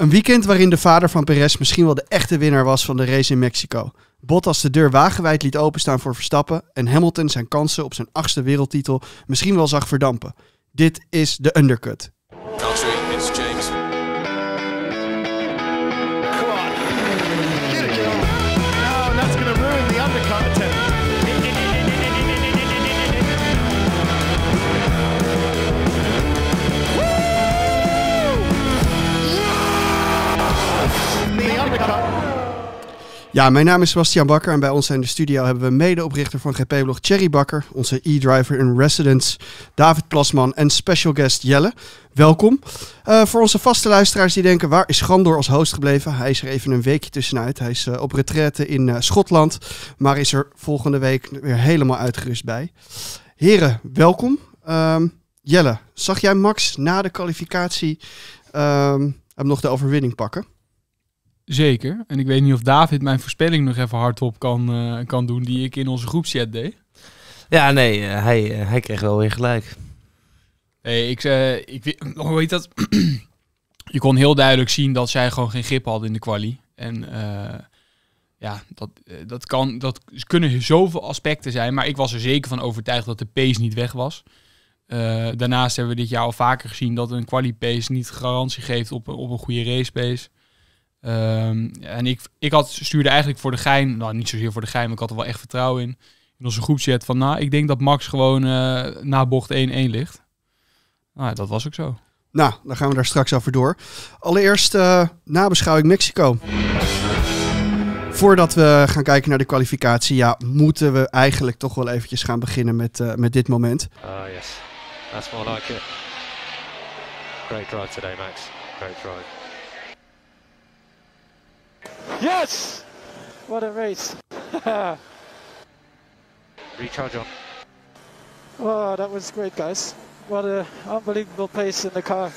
Een weekend waarin de vader van Perez misschien wel de echte winnaar was van de race in Mexico. Bottas de deur wagenwijd liet openstaan voor Verstappen en Hamilton zijn kansen op zijn achtste wereldtitel misschien wel zag verdampen. Dit is de undercut. Ja, mijn naam is Sebastian Bakker en bij ons in de studio hebben we medeoprichter van GP-blog Thierry Bakker, onze e-driver in residence David Plasman en special guest Jelle. Welkom. Eh, voor onze vaste luisteraars die denken, waar is Gandor als host gebleven? Hij is er even een weekje tussenuit. Hij is eh, op retraite in eh, Schotland, maar is er volgende week weer helemaal uitgerust bij. Heren, welkom. Ehm, Jelle, zag jij Max na de kwalificatie um, hem nog de overwinning pakken? Zeker. En ik weet niet of David mijn voorspelling nog even hardop kan, eh, kan doen, die ik in onze groepchat deed. Ja, nee, eh, hij, eh, hij kreeg wel weer gelijk. Nee, ik, ik oh, hoe weet dat? je kon heel duidelijk zien dat zij gewoon geen grip hadden in de quali. En ja, dat, dat, kan, dat kunnen zoveel aspecten zijn. Maar ik was er zeker van overtuigd dat de pace niet weg was. daarnaast hebben we dit jaar al vaker gezien dat een quali-pace niet garantie geeft op, op een goede race-pace. Ehm, en ik, ik had, stuurde eigenlijk voor de gein, nou niet zozeer voor de gein, maar ik had er wel echt vertrouwen in. In onze groepchat van, nou, ik denk dat Max gewoon uh, na bocht 1-1 ligt. Nou, dat was ook zo. Nou, dan gaan we daar straks over door. Allereerst uh, nabeschouwing Mexico. Voordat we gaan kijken naar de kwalificatie, ja, moeten we eigenlijk toch wel eventjes gaan beginnen met, eh, met dit moment. Ah, yes. That's more like it. Great drive today, Max. Great drive. Yes! What a race. Recharge on. Oh, that was great, guys. What an unbelievable pace in the car.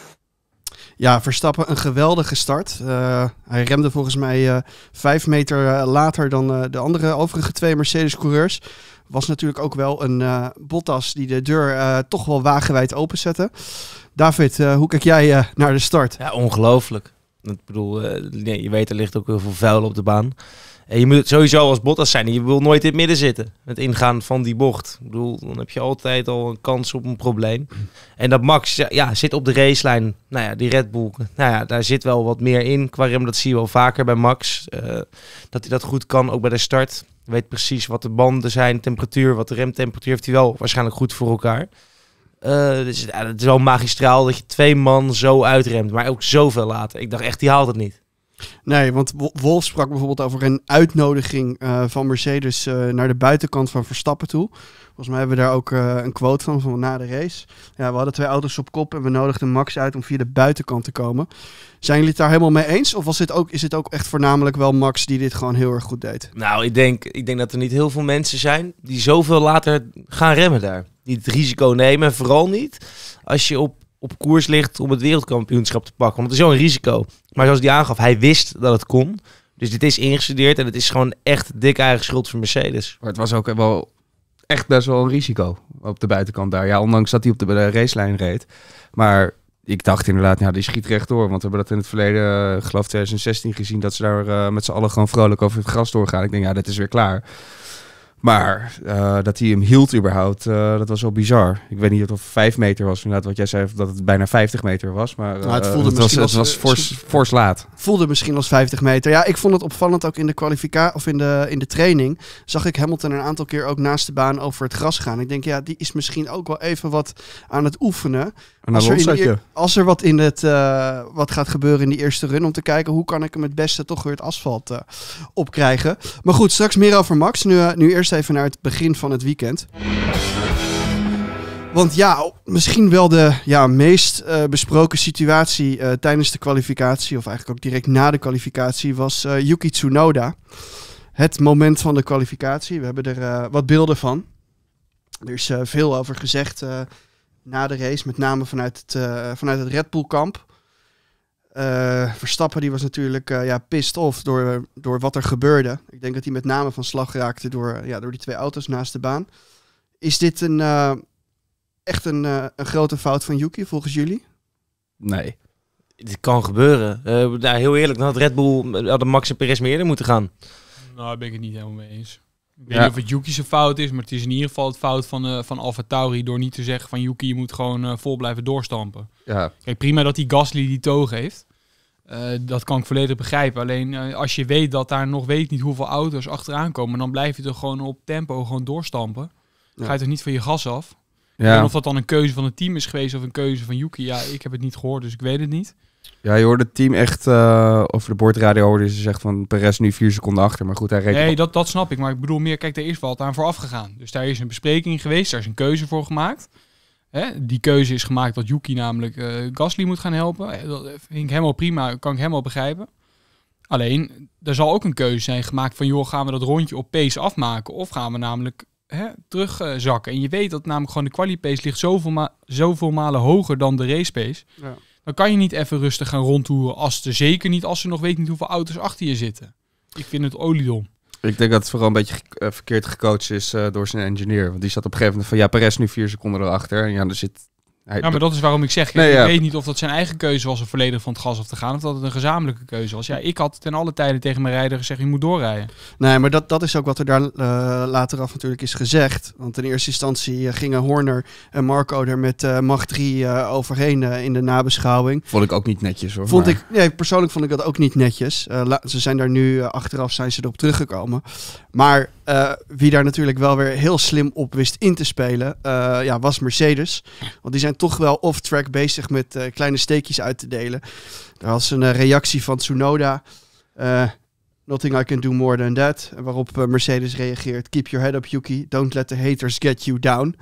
Ja, Verstappen een geweldige start. Eh, hij remde volgens mij uh, vijf meter eh, later dan de andere overige twee Mercedes-coureurs. Was natuurlijk ook wel een Bottas die de deur toch wel wagenwijd openzette. David, hoe kijk jij naar de start? Ja, ongelooflijk. Ik bedoel, eh, je weet, er ligt ook heel veel vuil op de baan. En je moet sowieso als Bottas zijn. Je wil nooit in het midden zitten. Het ingaan van die bocht. Ik bedoel, dan heb je altijd al een kans op een probleem. En dat Max ja, zit op de racelijn. Nou ja, die Red Bull. Nou ja, daar zit wel wat meer in. Qua rem, dat zie je wel vaker bij Max. Eh, dat hij dat goed kan, ook bij de start. Weet precies wat de banden zijn, temperatuur, wat de remtemperatuur. Heeft hij wel waarschijnlijk goed voor elkaar. Eh, dus, het is wel magistraal dat je twee man zo uitremt, maar ook zoveel later. Ik dacht echt, die haalt het niet. Nee, want Wolf sprak bijvoorbeeld over een uitnodiging eh, van Mercedes eh, naar de buitenkant van Verstappen toe. Volgens mij hebben we daar ook een quote van, van na de race. Ja, we hadden twee auto's op kop en we nodigden Max uit om via de buitenkant te komen. Zijn jullie het daar helemaal mee eens? Of was dit ook, is het ook echt voornamelijk wel Max die dit gewoon heel erg goed deed? Nou, ik denk, ik denk dat er niet heel veel mensen zijn die zoveel later gaan remmen daar niet het risico nemen. vooral niet als je op, op koers ligt om het wereldkampioenschap te pakken. Want het is zo'n risico. Maar zoals hij aangaf, hij wist dat het kon. Dus dit is ingestudeerd en het is gewoon echt dik eigen schuld voor Mercedes. Maar het was ook wel echt best wel een risico op de buitenkant daar. Ja, ondanks dat hij op de racelijn reed. Maar ik dacht inderdaad, nou, die schiet rechtdoor. Want we hebben dat in het verleden, eh, geloof 2016, gezien... dat ze daar eh, met z'n allen gewoon vrolijk over het gras doorgaan. Ik denk, ja, dat is weer klaar. Maar eh, dat hij hem hield überhaupt, eh, dat was wel bizar. Ik weet niet of het vijf meter was, inderdaad wat jij zei, dat het bijna 50 meter was. Maar nou, het, eh, voelde het misschien was, als, het was fors, laat. voelde misschien als 50 meter. Ja, ik vond het opvallend ook in de kwalificatie of in de, in de training. Zag ik Hamilton een aantal keer ook naast de baan over het gras gaan. Ik denk, ja, die is misschien ook wel even wat aan het oefenen. als, er als er, wat in het wat gaat gebeuren in die eerste run, om te kijken hoe kan ik hem het beste toch weer het asfalt opkrijgen. Maar goed, straks meer over Max. Nu, nu eerst even naar het begin van het weekend. Want ja, misschien wel de ja, meest eh, besproken situatie eh, tijdens de kwalificatie, of eigenlijk ook direct na de kwalificatie, was uh, Yuki Tsunoda. Het moment van de kwalificatie. We hebben er wat beelden van. Er is veel over gezegd na de race, met name vanuit het, vanuit het Red Bull kamp. Eh, Verstappen die was natuurlijk uh, ja, pissed off door, door wat er gebeurde. Ik denk dat hij met name van slag raakte door, eh, ja, door die twee auto's naast de baan. Is dit een, echt een, een grote fout van Yuki volgens jullie? Nee, dit kan gebeuren. Nou, heel eerlijk, dan had Red Bull had Max en Perez meer eerder moeten gaan. Nou, daar ben ik het niet helemaal mee eens. Ik weet niet of het Yuki's fout is, maar het is in ieder geval het fout van, uh, van Alfa Tauri door niet te zeggen van Yuki, je moet gewoon eh, vol blijven doorstampen. Ja. Kijk, prima dat die Gasly die toog heeft. Eh, dat kan ik volledig begrijpen. Alleen als je weet dat daar nog weet niet hoeveel auto's achteraan komen, dan blijf je er gewoon op tempo gewoon doorstampen. Ga je toch niet van je gas af? En of dat dan een keuze van het team is geweest of een keuze van Yuki, ja, ik heb het niet gehoord, dus ik weet het niet. Ja, je hoorde het team echt uh, over de bordradio hoorde ze zegt van Perez nu vier seconden achter. Maar goed, hij reed... Nee, dat, dat snap ik. Maar ik bedoel meer, kijk, daar is wat aan vooraf gegaan. Dus daar is een bespreking geweest, daar is een keuze voor gemaakt. Hè? Die keuze is gemaakt dat Yuki namelijk eh, Gasly moet gaan helpen. Eh, dat vind ik helemaal prima, kan ik helemaal begrijpen. Alleen, er zal ook een keuze zijn gemaakt van, joh, gaan we dat rondje op pace afmaken? Of gaan we namelijk terugzakken? en je weet dat namelijk gewoon de quali-pace ligt zoveel, ma zoveel malen hoger dan de race-pace. Ja dan kan je niet even rustig gaan rondtoeren. Als ze, zeker niet als ze nog weet niet hoeveel auto's achter je zitten. Ik vind het oliedom. Ik denk dat het vooral een beetje eh, verkeerd gecoacht is eh, door zijn engineer. Want die zat op een gegeven moment van ja, Perez nu vier seconden erachter. En ja, er zit ja, maar dat is waarom ik zeg, ik weet niet of dat zijn eigen keuze was om volledig van het gas af te gaan, of dat het een gezamenlijke keuze was. Ja, ik had ten alle tijden tegen mijn rijder gezegd, je moet doorrijden. Nee, maar dat, dat is ook wat er daar eh, later af natuurlijk is gezegd. Want in eerste instantie eh, gingen Horner en Marco er met uh, eh, macht 3 overheen in de nabeschouwing. Vond ik ook niet netjes hoor. Vond ik, nee, persoonlijk vond ik dat ook niet netjes. ze zijn daar nu, achteraf zijn ze erop teruggekomen. Maar wie daar natuurlijk wel weer heel slim op wist in te spelen, ja, was Mercedes. Want die zijn toch wel off-track bezig met eh, kleine steekjes uit te delen. Er was een eh, reactie van Tsunoda. Eh, Nothing I can do more than that. Waarop Mercedes reageert: Keep your head up, Yuki. Don't let the haters get you down.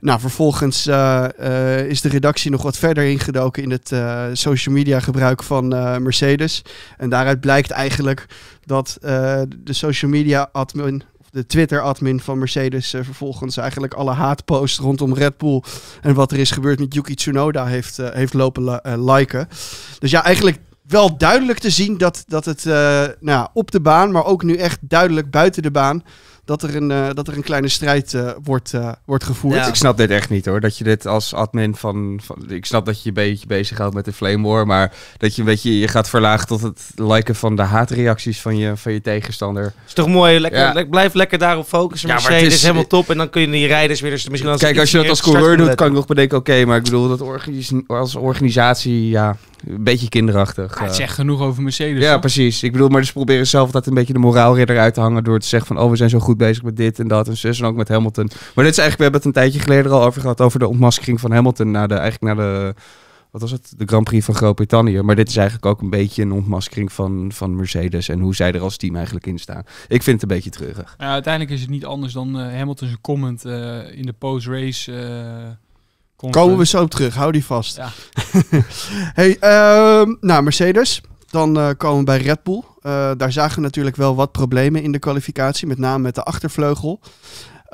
Nou, vervolgens is de redactie nog wat verder ingedoken in het social media gebruik van Mercedes. En daaruit blijkt eigenlijk dat de social media admin de Twitter-admin van Mercedes eh, vervolgens eigenlijk alle haatposts rondom Red Bull en wat er is gebeurd met Yuki Tsunoda heeft, eh, heeft lopen eh, liken. Dus ja, eigenlijk wel duidelijk te zien dat, dat het nou, op de baan, maar ook nu echt duidelijk buiten de baan, dat er een, eh, dat er een kleine strijd eh, wordt, eh, wordt gevoerd. Ik snap dit echt niet hoor. Dat je dit als admin van, van Ik snap dat je je beetje bezig bezighoudt met de Flame War. Maar dat je een beetje je gaat verlagen tot het liken van de haatreacties van je, van je tegenstander. Is toch mooi? Lekker, blijf lekker daarop focussen. Ja, maar Mercedes is, is helemaal top. En dan kun je die rijders weer. Dus misschien als Kijk, als je dat als coureur doet, kan ik nog bedenken. Oké, maar ik bedoel, dat als organisatie. Ja, een beetje kinderachtig. Ja, het eh. zegt genoeg over Mercedes. Ja, precies. Ik bedoel, maar ze proberen zelf altijd een beetje de moraalridder uit te hangen. door te zeggen van, oh, we zijn zo goed bezig met dit en dat en zus. En ook met Hamilton. Maar dit is eigenlijk, we hebben het een tijdje geleden al over gehad. over de ontmaskering van Hamilton. Naar de, eigenlijk naar de, wat was het? De Grand Prix van Groot-Brittannië. Maar dit is eigenlijk ook een beetje een ontmaskering van, van Mercedes. en hoe zij er als team eigenlijk in staan. Ik vind het een beetje treurig. uiteindelijk is het niet anders dan eh, Hamilton's comment eh, in de post-race. Komen eh, we zo op terug, hou die vast. Ja. hey, uh, nou, Mercedes. Dan eh, komen we bij Red Bull. Eh, daar zagen we natuurlijk wel wat problemen in de kwalificatie, met name met de achtervleugel.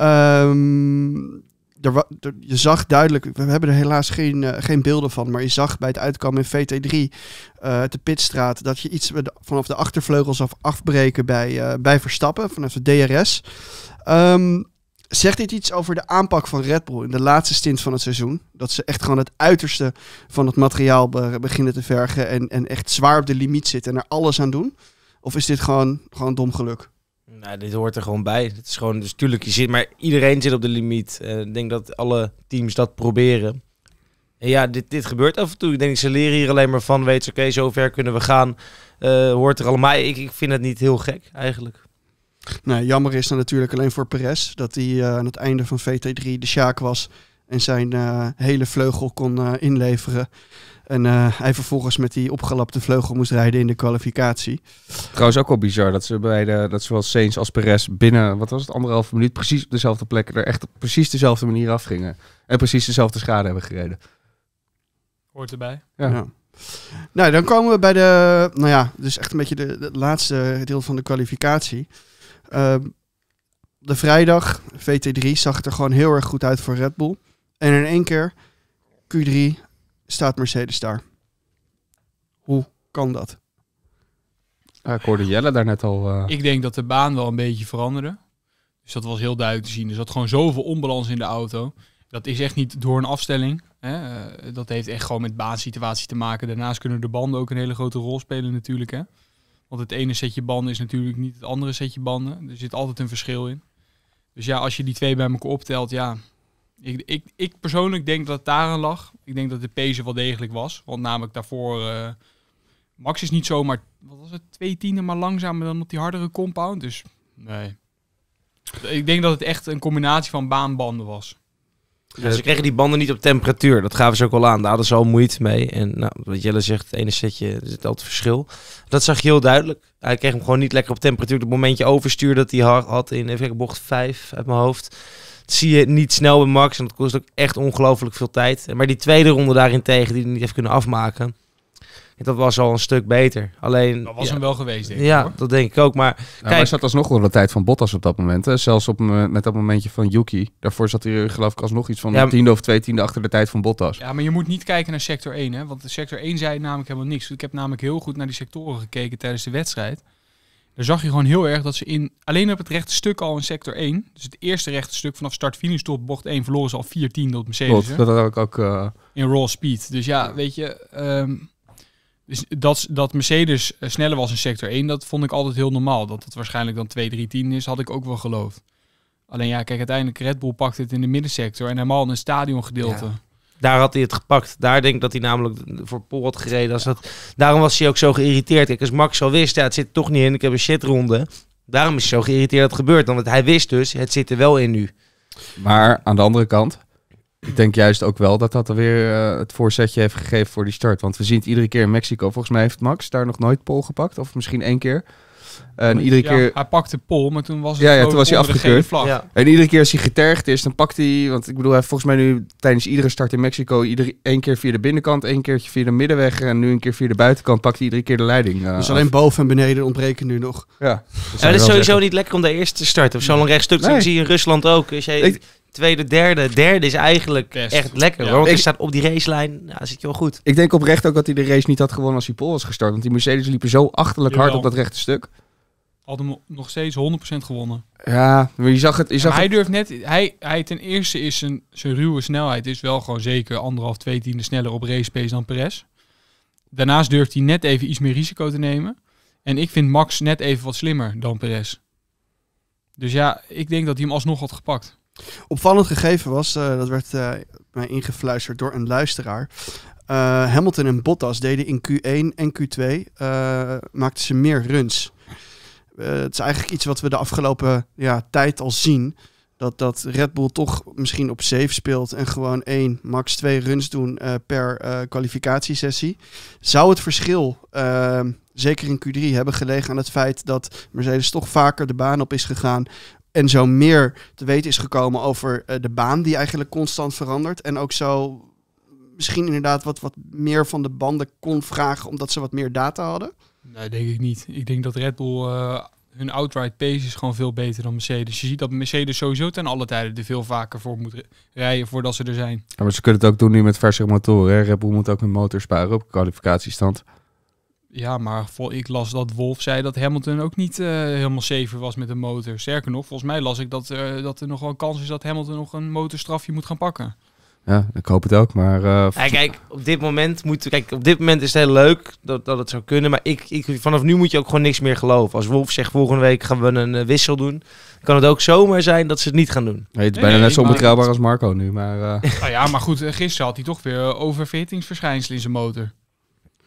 Um, er, je zag duidelijk, we hebben er helaas geen, geen beelden van, maar je zag bij het uitkomen in VT3 uit de pitstraat dat je iets vanaf de achtervleugels af afbreken bij, bij Verstappen, vanaf de DRS. Um, ehm, Zegt dit iets over de aanpak van Red Bull in de laatste stint van het seizoen? Dat ze echt gewoon het uiterste van het materiaal beginnen te vergen en, en echt zwaar op de limiet zitten en er alles aan doen? Of is dit gewoon, gewoon dom geluk? Nou, dit hoort er gewoon bij. Het is gewoon, dus tuurlijk, je zit, maar iedereen zit op de limiet. Eh, ik denk dat alle teams dat proberen. En ja, dit, dit gebeurt af en toe. Ik denk, ze leren hier alleen maar van. Weet oké, okay, zo ver kunnen we gaan. Uh, hoort er allemaal. Ik, ik vind het niet heel gek, eigenlijk. Nou, jammer is dan natuurlijk alleen voor Perez dat hij eh, aan het einde van VT3 de Sjaak was en zijn eh, hele vleugel kon eh, inleveren. En hij vervolgens met die opgelapte vleugel moest rijden in de kwalificatie. Trouwens ook wel bizar dat ze bij de, dat zowel Sainz als Perez binnen, wat was het, anderhalve minuut precies op dezelfde plek er echt op precies dezelfde manier afgingen. En precies dezelfde schade hebben gereden. Hoort erbij. ja. Nou, dan komen we bij de, nou ja, dus echt een beetje de, het laatste deel van de kwalificatie. Ehm, de vrijdag, VT3, zag het er gewoon heel erg goed uit voor Red Bull. En in één keer, Q3, staat Mercedes daar. Hoe kan dat? ik hoorde Jelle daar net al. Eh, ik denk dat de baan wel een beetje veranderde. Dus dat was heel duidelijk te zien. Er zat gewoon zoveel onbalans in de auto. Dat is echt niet door een afstelling. Hè? Eh, dat heeft echt gewoon met baansituatie te maken. Daarnaast kunnen de banden ook een hele grote rol spelen natuurlijk. Hè? Want het ene setje banden is natuurlijk niet het andere setje banden. Er zit altijd een verschil in. Dus ja, als je die twee bij elkaar optelt, ja. Ik, ik, ik persoonlijk denk dat het daarin lag. Ik denk dat de pezen wel degelijk was. Want namelijk daarvoor. Eh, Max is niet zomaar. Wat was het? Twee tienden maar langzamer dan op die hardere compound. Dus nee. Ik denk dat het echt een combinatie van baanbanden was. Ja, ze kregen die banden niet op temperatuur. Dat gaven ze ook al aan. Daar hadden ze al moeite mee. En nou, wat Jelle zegt, het ene setje er zit altijd verschil. Dat zag je heel duidelijk. Hij kreeg hem gewoon niet lekker op temperatuur. Het momentje overstuur dat hij had in even bocht 5 uit mijn hoofd. Dat zie je niet snel bij Max. En dat kost ook echt ongelooflijk veel tijd. Maar die tweede ronde daarin tegen, die hij niet heeft kunnen afmaken dat was al een stuk beter. Alleen, dat was hem wel geweest, denk ik. Ja, dat denk ik ook. Maar nou, kijk, hij zat alsnog wel de tijd van Bottas op dat moment. Hè? Zelfs op, eh, met dat momentje van Yuki. Daarvoor zat hij eh, geloof ik alsnog iets van ja, een tiende of twee tiende achter de tijd van Bottas. Ja, maar je moet niet kijken naar sector 1. Hè? Want de sector 1 zei namelijk helemaal niks. Ik heb namelijk heel goed naar die sectoren gekeken tijdens de wedstrijd. Daar zag je gewoon heel erg dat ze in, alleen op het rechte stuk al in sector 1. Dus het eerste rechte stuk vanaf start-finish tot bocht 1 verloren ze al vier Mercedes. dat had ik ook... Eh, in raw speed. Dus ja, weet je... Ehm, dus dat, dat Mercedes eh, sneller was in sector 1, dat vond ik altijd heel normaal. Dat het waarschijnlijk dan 2, 3, 10 is, had ik ook wel geloofd. Alleen ja, kijk, uiteindelijk Red Bull pakt het in de middensector en helemaal in het stadiongedeelte. Daar had hij het gepakt. Daar denk ik dat hij namelijk voor Pol had gereden. Als dat, daarom was hij ook zo geïrriteerd. Kijk, als Max al wist, ja, het zit er toch niet in, ik heb een shitronde. Daarom is hij zo geïrriteerd dat het gebeurt. Want hij wist dus, het zit er wel in nu. Maar aan de andere kant, ik denk juist ook wel dat dat alweer uh, het voorzetje heeft gegeven voor die start. Want we zien het iedere keer in Mexico. Volgens mij heeft Max daar nog nooit pol gepakt. Of misschien één keer. En iedere ja, keer... Hij pakte pol, maar toen was het ja, toen was hij afgekeurd. En iedere keer als hij getergd is, dan pakt hij... Want ik bedoel, hij volgens mij nu tijdens iedere start in Mexico... Iedere, één keer via de binnenkant, één keertje via de middenweg... en nu een keer via de buitenkant pakt hij iedere keer de leiding. Eh, dus alleen boven en beneden ontbreken nu nog. Ja, dat, is sowieso niet lekker om de eerste te starten. Of zo'n lang rechtstuk zie je in Rusland ook. Als jij tweede, derde. Derde is eigenlijk echt lekker. ik staat op die racelijn, Ja, zit je wel goed. Ik denk oprecht ook dat hij de race niet had gewonnen als hij pol was gestart. Want die Mercedes liepen zo achterlijk hard op dat rechte stuk. Hadden nog steeds 100% gewonnen. Ja, maar je zag het. hij durft net. Hij, hij ten eerste is zijn, zijn ruwe snelheid is wel gewoon zeker anderhalf, twee tiende sneller op race pace dan Perez. Daarnaast durft hij net even iets meer risico te nemen. En ik vind Max net even wat slimmer dan Perez. Dus ja, ik denk dat hij hem alsnog had gepakt. Opvallend gegeven was, eh, dat werd eh, mij ingefluisterd door een luisteraar. Eh, Hamilton en Bottas deden in Q1 en Q2 maakten ze meer runs. het is eigenlijk iets wat we de afgelopen ja, tijd al zien dat, dat Red Bull toch misschien op safe speelt en gewoon één, max twee runs doen per kwalificatiesessie. Zou het verschil, zeker in Q3, hebben gelegen aan het feit dat Mercedes toch vaker de baan op is gegaan, en zo meer te weten is gekomen over eh, de baan die eigenlijk constant verandert. En ook zo misschien inderdaad wat, wat meer van de banden kon vragen omdat ze wat meer data hadden? Nee, denk ik niet. Ik denk dat Red Bull eh, hun outright pace is gewoon veel beter dan Mercedes. Je ziet dat Mercedes sowieso ten alle tijden er veel vaker voor moet rijden voordat ze er zijn. Ja, maar ze kunnen het ook doen nu met verse motoren. Hè? Red Bull moet ook hun motor sparen op kwalificatiestand. Ja, maar voor, ik las dat Wolf zei dat Hamilton ook niet eh, helemaal safe was met de motor. Sterker nog, volgens mij las ik dat, eh, dat er nog wel een kans is dat Hamilton nog een motorstrafje moet gaan pakken. Ja, ik hoop het ook, maar... Eh, kijk, op dit moment moet... Kijk, op dit moment is het heel leuk dat, dat het zou kunnen, maar ik, ik, vanaf nu moet je ook gewoon niks meer geloven. Als Wolf zegt, volgende week gaan we een wissel doen, kan het ook zomaar zijn dat ze het niet gaan doen. Nee, het is bijna net zo betrouwbaar als Marco nu, maar... Uh... ja, maar goed, gisteren had hij toch weer oververhittingsverschijnselen in zijn motor.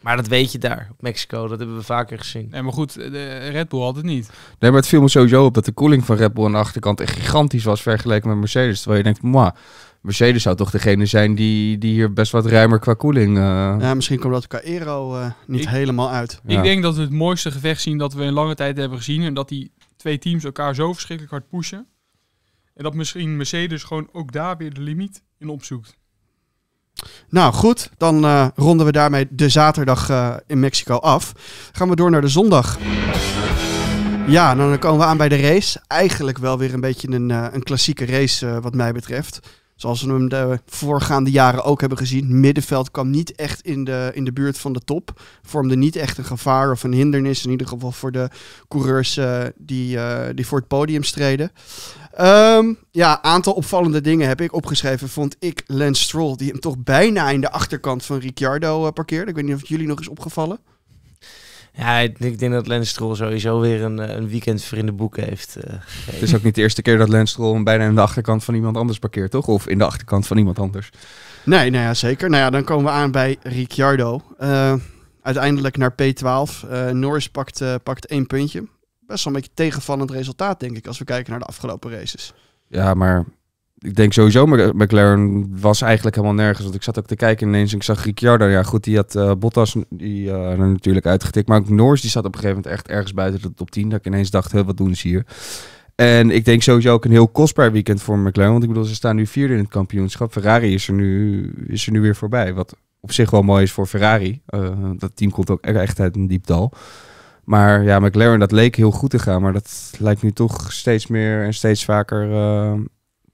Maar dat weet je daar, op Mexico. Dat hebben we vaker gezien. Nee, maar goed, de Red Bull had het niet. Nee, maar het viel me sowieso op dat de koeling van Red Bull aan de achterkant echt gigantisch was vergeleken met Mercedes. Terwijl je denkt, maar Mercedes zou toch degene zijn die, die hier best wat ruimer qua koeling... Eh, ja, misschien komt dat qua aero eh, niet helemaal uit. Ik denk dat we het mooiste gevecht zien dat we in lange tijd hebben gezien. En dat die twee teams elkaar zo verschrikkelijk hard pushen. En dat misschien Mercedes gewoon ook daar weer de limiet in opzoekt. Nou goed, dan eh, ronden we daarmee de zaterdag eh, in Mexico af. Gaan we door naar de zondag. Ja, nou, dan komen we aan bij de race. Eigenlijk wel weer een beetje een, eh, een klassieke race wat mij betreft. Zoals we hem de voorgaande jaren ook hebben gezien. Middenveld kwam niet echt in de, in de buurt van de top. Vormde niet echt een gevaar of een hindernis. In ieder geval voor de coureurs die, die voor het podium streden. Um, ja, aantal opvallende dingen heb ik opgeschreven. Vond ik Lance Stroll, die hem toch bijna in de achterkant van Ricciardo uh, parkeerde. Ik weet niet of het jullie nog is opgevallen. Ja, ik denk dat Lance Stroll sowieso weer een, eh, een weekend voor in de boeken heeft. Eh, het is ook niet de eerste keer dat Lance Stroll hem bijna in de achterkant van iemand anders parkeert, toch? Of in de achterkant van iemand anders. Nee, nou ja, zeker. Nou ja, dan komen we aan bij Ricciardo. uiteindelijk naar P12. Norris pakt, pakt één puntje best wel een beetje tegenvallend resultaat, denk ik, als we kijken naar de afgelopen races. Ja, maar ik denk sowieso, McLaren was eigenlijk helemaal nergens. Want ik zat ook te kijken ineens en ik zag Ricciardo. Ja goed, die had eh, Bottas die, eh, natuurlijk uitgetikt. Maar ook Norris die zat op een gegeven moment echt ergens buiten de top 10. Dat ik ineens dacht, wat doen ze hier? En ik denk sowieso ook een heel kostbaar weekend voor McLaren. Want ik bedoel, ze staan nu vierde in het kampioenschap. Ferrari is er nu, is er nu weer voorbij. Wat op zich wel mooi is voor Ferrari. Eh, dat team komt ook echt uit een diep dal. Maar ja, McLaren, dat leek heel goed te gaan. Maar dat lijkt nu toch steeds meer en steeds vaker eh,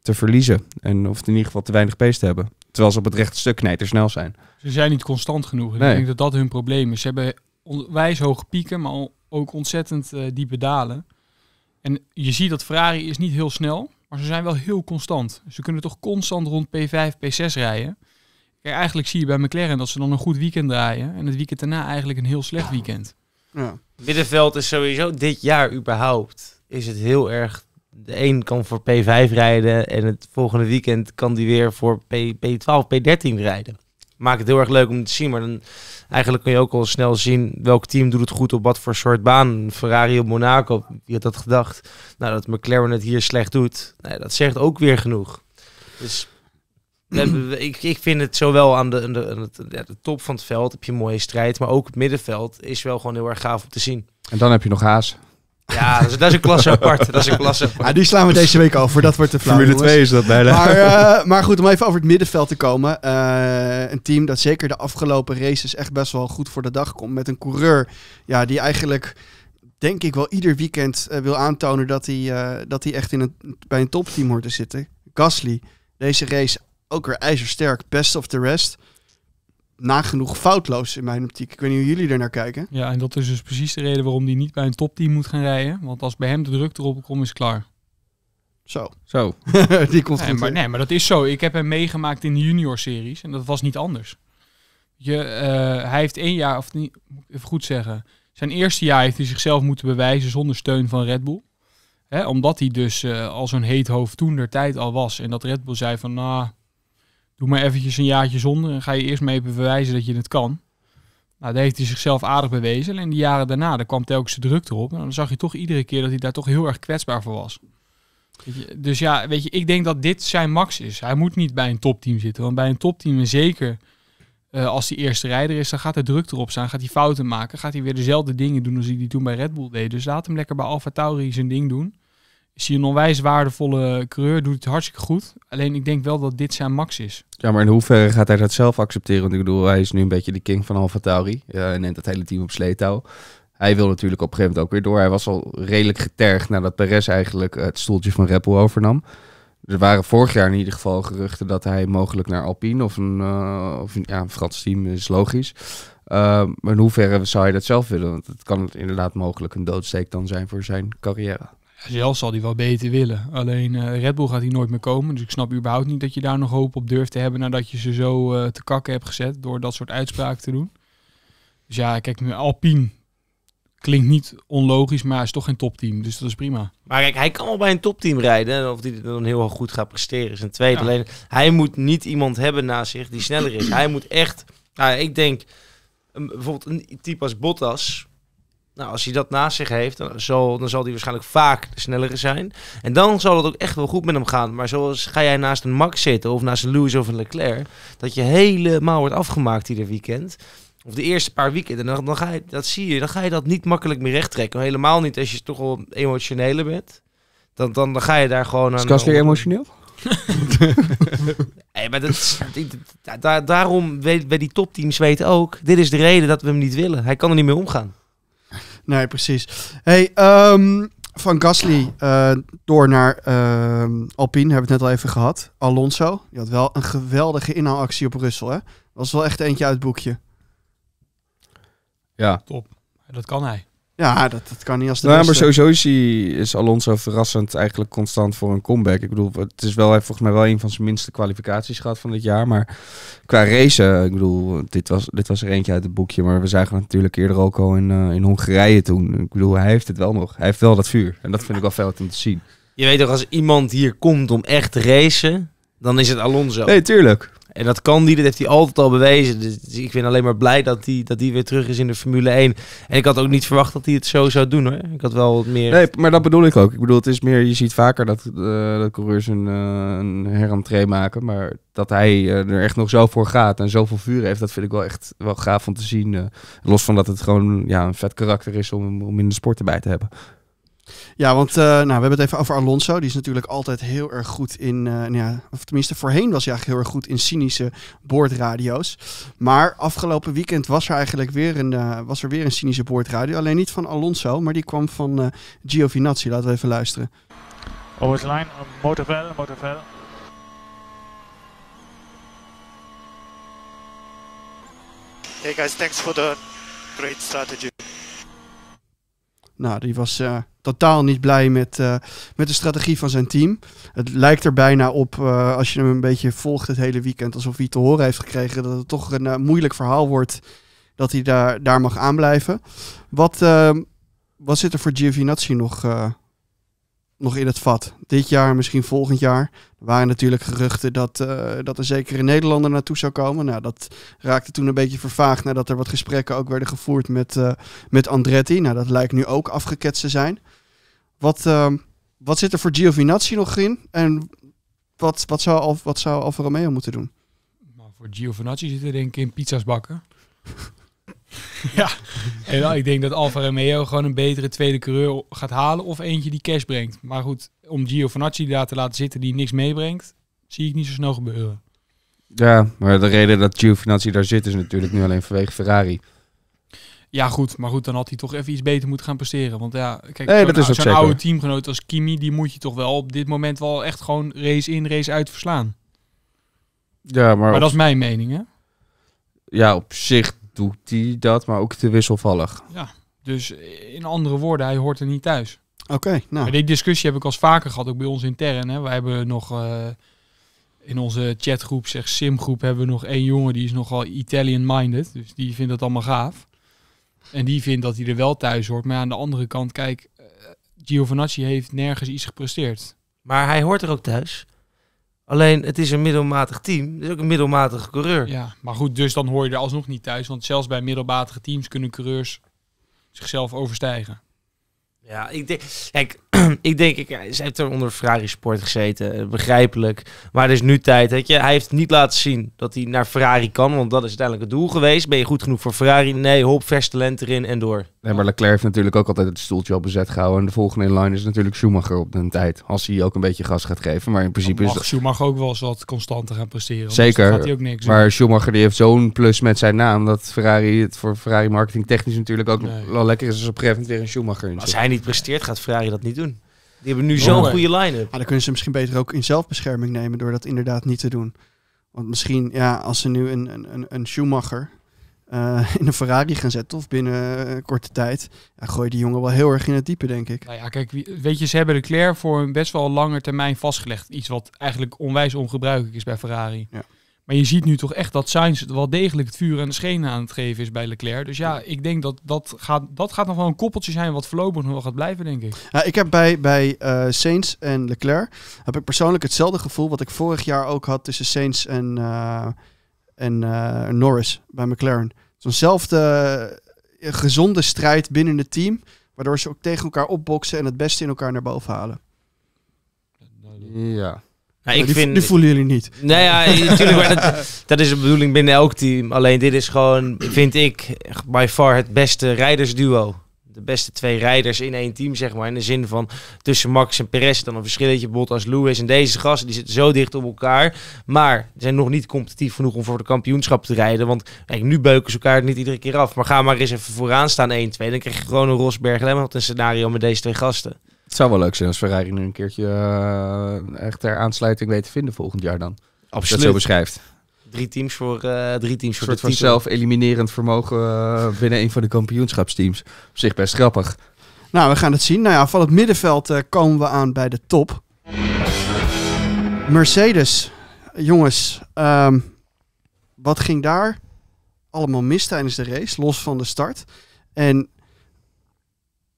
te verliezen. En of in ieder geval te weinig peest te hebben. Terwijl ze op het rechte stuk snel zijn. Ze zijn niet constant genoeg. Ik denk dat dat hun probleem is. Ze hebben onwijs hoge pieken, maar ook ontzettend eh, diepe dalen. En je ziet dat Ferrari is niet heel snel, maar ze zijn wel heel constant. Ze kunnen toch constant rond P5, P6 rijden. Kijk, eigenlijk zie je bij McLaren dat ze dan een goed weekend draaien en het weekend daarna eigenlijk een heel slecht weekend. Ja. Middenveld is sowieso dit jaar überhaupt. Is het heel erg. De een kan voor P5 rijden en het volgende weekend kan die weer voor P, P12, P13 rijden. Maakt het heel erg leuk om te zien, maar dan eigenlijk kun je ook al snel zien welk team doet het goed op wat voor soort baan. Ferrari op Monaco, wie had dat gedacht? Nou, dat McLaren het hier slecht doet, nee, dat zegt ook weer genoeg. Dus ik, ik vind het zowel aan de, de, de, top van het veld heb je een mooie strijd, maar ook het middenveld is wel gewoon heel erg gaaf om te zien. En dan heb je nog Haas. Ja, dat is, een klasse apart. Dat is een klasse apart. die slaan we deze week over. Dat wordt de flauw. Formule 2 is dat bijna. Maar, eh, maar goed, om even over het middenveld te komen. Eh, een team dat zeker de afgelopen races echt best wel goed voor de dag komt. Met een coureur ja, die eigenlijk denk ik wel ieder weekend eh, wil aantonen dat hij, dat hij echt in een, bij een topteam hoort te zitten. Gasly, deze race ook weer ijzersterk, best of the rest. Nagenoeg foutloos in mijn optiek. Ik weet niet hoe jullie er naar kijken. Ja, en dat is dus precies de reden waarom hij niet bij een topteam moet gaan rijden. Want als bij hem de druk erop komt, is klaar. Zo. Zo. die komt nee, maar, nee, maar dat is zo. Ik heb hem meegemaakt in de junior series en dat was niet anders. Je, eh, hij heeft één jaar, of niet, moet ik even goed zeggen. Zijn eerste jaar heeft hij zichzelf moeten bewijzen zonder steun van Red Bull. Hè, omdat hij dus uh, eh, al zo'n heet hoofd toen der tijd al was. En dat Red Bull zei van, nou, doe maar eventjes een jaartje zonder en ga je eerst mee bewijzen dat je het kan. Nou, daar heeft hij zichzelf aardig bewezen. En die jaren daarna, daar kwam telkens de druk erop. En nou, dan zag je toch iedere keer dat hij daar toch heel erg kwetsbaar voor was. Je, dus ja, weet je, ik denk dat dit zijn max is. Hij moet niet bij een topteam zitten. Want bij een topteam, en zeker eh, als hij eerste rijder is, dan gaat er druk erop staan. Gaat hij fouten maken. Gaat hij weer dezelfde dingen doen als hij die toen bij Red Bull deed. Dus laat hem lekker bij Alfa Tauri zijn ding doen. Is hij een onwijs waardevolle coureur, doet het hartstikke goed. Alleen ik denk wel dat dit zijn max is. Ja, maar in hoeverre gaat hij dat zelf accepteren? Want ik bedoel, hij is nu een beetje de king van Alfa Tauri. Ja, neemt dat hele team op sleetouw. Hij wil natuurlijk op een gegeven moment ook weer door. Hij was al redelijk getergd nadat Perez eigenlijk eh, het stoeltje van Red overnam. Er waren vorig jaar in ieder geval geruchten dat hij mogelijk naar Alpine of een, eh, of ja, een Frans team is logisch. Ehm, maar in hoeverre zou hij dat zelf willen? Want het kan inderdaad mogelijk een doodsteek dan zijn voor zijn carrière zelf zal die wel beter willen. Alleen eh, Red Bull gaat hier nooit meer komen. Dus ik snap überhaupt niet dat je daar nog hoop op durft te hebben nadat je ze zo eh, te kakken hebt gezet door dat soort uitspraken te doen. Dus ja, kijk, Alpine klinkt niet onlogisch, maar is toch geen topteam. Dus dat is prima. Maar kijk, hij kan wel bij een topteam rijden. Of die dan heel goed gaat presteren is een tweede. Alleen hij moet niet iemand hebben naast zich die sneller is. hij moet echt, nou, ik denk, bijvoorbeeld een type als Bottas nou, als hij dat naast zich heeft, dan zal, dan zal hij waarschijnlijk vaak sneller snellere zijn. En dan zal het ook echt wel goed met hem gaan. Maar zoals ga jij naast een Max zitten of naast een Lewis of een Leclerc, dat je helemaal wordt afgemaakt ieder weekend. Of de eerste paar weekenden, dan, dan ga je dat zie je, dan ga je dat niet makkelijk meer recht trekken. Nou, helemaal niet als je toch wel emotioneler bent. Dan, dan, dan ga je daar gewoon aan. Is weer emotioneel? hey, maar dat, daarom weet, bij die topteams weten ook, dit is de reden dat we hem niet willen. Hij kan er niet mee omgaan. Nee, precies. Hey, ehm, van Gasly eh, door naar ehm, Alpine, hebben we het net al even gehad. Alonso, die had wel een geweldige inhaalactie op Brussel, Hè? Dat was wel echt eentje uit het boekje. Ja. Top. Dat kan hij. Ja, dat, dat kan niet als de nou, Maar sowieso is, Alonso verrassend eigenlijk constant voor een comeback. Ik bedoel, het is wel, hij heeft volgens mij wel een van zijn minste kwalificaties gehad van dit jaar. Maar qua racen, eh, ik bedoel, dit was, dit was er eentje uit het boekje. Maar we zagen natuurlijk eerder ook al in, eh, in Hongarije toen. Ik bedoel, hij heeft het wel nog. Hij heeft wel dat vuur. En dat vind ik wel fijn om te zien. Je weet toch, als iemand hier komt om echt te racen, dan is het Alonso. Nee, tuurlijk. En dat kan niet. dat heeft hij altijd al bewezen. Dus ik ben alleen maar blij dat hij dat die weer terug is in de Formule 1. En ik had ook niet verwacht dat hij het zo zou doen hoor. Ik had wel meer... Nee, maar dat bedoel ik ook. Ik bedoel, het is meer, je ziet vaker dat, uh, dat coureurs een, uh, maken. Maar dat hij eh, er echt nog zo voor gaat en zoveel vuur heeft, dat vind ik wel echt wel gaaf om te zien. los van dat het gewoon ja, een vet karakter is om, om in de sport erbij te hebben. Ja, want eh, nou, we hebben het even over Alonso. Die is natuurlijk altijd heel erg goed in, uh, nou ja, of tenminste voorheen was hij eigenlijk heel erg goed in cynische boordradio's. Maar afgelopen weekend was er eigenlijk weer een, eh, was er weer een cynische boordradio. Alleen niet van Alonso, maar die kwam van Giovinazzi. Laten we even luisteren. Over de lijn, Motorvel, Motorvel. Hey guys, thanks for the great strategy. Nou, die was totaal niet blij met, eh, met de strategie van zijn team. Het lijkt er bijna op, eh, als je hem een beetje volgt het hele weekend, alsof hij te horen heeft gekregen dat het toch een eh, moeilijk verhaal wordt dat hij daar, daar mag aanblijven. Wat, ehm, wat zit er voor Giovinazzi nog, nog in het vat? Dit jaar, misschien volgend jaar. Er waren natuurlijk geruchten dat, dat er zeker een Nederlander naartoe zou komen. Nou, dat raakte toen een beetje vervaagd nadat er wat gesprekken ook werden gevoerd met, met Andretti. Nou, dat lijkt nu ook afgeketst te zijn. Wat, ehm, wat zit er voor Giovinazzi nog in? En wat, wat, zou, Alfa, wat zou Alfa Romeo moeten doen? Maar nou, voor Giovinazzi zit er denk ik in pizza's bakken. ja, en ik denk dat Alfa Romeo gewoon een betere tweede coureur gaat halen of eentje die cash brengt. Maar goed, om Giovinazzi daar te laten zitten die niks meebrengt, zie ik niet zo snel gebeuren. Ja, maar de reden dat Giovinazzi daar zit is natuurlijk nu alleen vanwege Ferrari. Ja, goed. Maar goed, dan had hij toch even iets beter moeten gaan presteren. Want ja, kijk, nee, oude teamgenoot als Kimi, die moet je toch wel op dit moment wel echt gewoon race in, race uit verslaan. Ja, maar... Maar dat is mijn mening, hè? Ja, op zich doet hij dat, maar ook te wisselvallig. Ja, dus in andere woorden, hij hoort er niet thuis. Oké, nou. Maar die discussie heb ik al vaker gehad, ook bij ons intern. Hè. hebben nog... Eh, in onze chatgroep, zeg simgroep, hebben we nog één jongen die is nogal Italian-minded. Dus die vindt dat allemaal gaaf. En die vindt dat hij er wel thuis hoort. Maar aan de andere kant, kijk, eh, Giovanacci heeft nergens iets gepresteerd. Maar hij hoort er ook thuis. Alleen het is een middelmatig team. Het is ook een middelmatige coureur. Ja, maar goed, dus dan hoor je er alsnog niet thuis. Want zelfs bij middelmatige teams kunnen coureurs zichzelf overstijgen. Ja, ik denk. Kijk, ik denk, ik, hij heeft er onder Ferrari Sport gezeten, eh, begrijpelijk. Maar er is nu tijd, weet je. Hij heeft niet laten zien dat hij naar Ferrari kan, want dat is uiteindelijk het doel geweest. Ben je goed genoeg voor Ferrari? Nee, hop, vers talent erin en door. Nee, maar Leclerc heeft natuurlijk ook altijd het stoeltje op bezet gehouden. En de volgende in line is natuurlijk Schumacher op een tijd. Als hij ook een beetje gas gaat geven. Maar in principe mag is... Schumacher ook wel eens wat te gaan presteren. Zeker. Gaat hij ook niks maar Schumacher die heeft zo'n plus met zijn naam. Dat Ferrari het voor Ferrari marketing technisch natuurlijk ook wel lekker is. Als op een gegeven weer een Schumacher Als hij niet presteert, gaat Ferrari dat niet doen. Die hebben nu oh, zo'n goede line-up. Ja, dan kunnen ze misschien beter ook in zelfbescherming nemen door dat inderdaad niet te doen. Want misschien, ja, als ze nu een, een, een Schumacher eh, in een Ferrari gaan zetten of binnen eh, korte tijd, ja, gooi die jongen wel heel erg in het diepe, denk ik. Nou ja, kijk, weet je, ze hebben Leclerc voor een best wel lange termijn vastgelegd. Iets wat eigenlijk onwijs ongebruikelijk is bij Ferrari. Ja. Maar je ziet nu toch echt dat Sainz wel degelijk het vuur en de schenen aan het geven is bij Leclerc. Dus ja, ik denk dat dat gaat, dat gaat nog wel een koppeltje zijn wat voorlopig nog wel gaat blijven, denk ik. Ja, ik heb bij, bij eh, Sainz en Leclerc heb ik persoonlijk hetzelfde gevoel wat ik vorig jaar ook had tussen Sainz en, eh, en eh, Norris bij McLaren. Zo'nzelfde gezonde strijd binnen het team, waardoor ze ook tegen elkaar opboksen en het beste in elkaar naar boven halen. Ja. Nou, ik vind, die voelen jullie niet. Nou ja, natuurlijk. dat, is de bedoeling binnen elk team. Alleen dit is gewoon, vind ik, by far het beste rijdersduo. De beste twee rijders in één team, zeg maar. In de zin van tussen Max en Perez dan een verschilletje. bot als Lewis en deze gasten, die zitten zo dicht op elkaar. Maar ze zijn nog niet competitief genoeg om voor de kampioenschap te rijden. Want kijk, nu beuken ze elkaar niet iedere keer af. Maar ga maar eens even vooraan staan 1-2. Dan krijg je gewoon een rosberg een scenario met deze twee gasten. Het zou wel leuk zijn als Ferrari nu een keertje eh, echt ter aansluiting weet te vinden volgend jaar dan. Absoluut. Dat zo beschrijft. Drie teams voor, uh, drie teams voor een soort van zelf-eliminerend vermogen eh, binnen een van de kampioenschapsteams. Op zich best grappig. Nou, we gaan het zien. Nou ja, van het middenveld komen we aan bij de top. Mercedes, jongens, ehm, wat ging daar allemaal mis tijdens de race, los van de start? En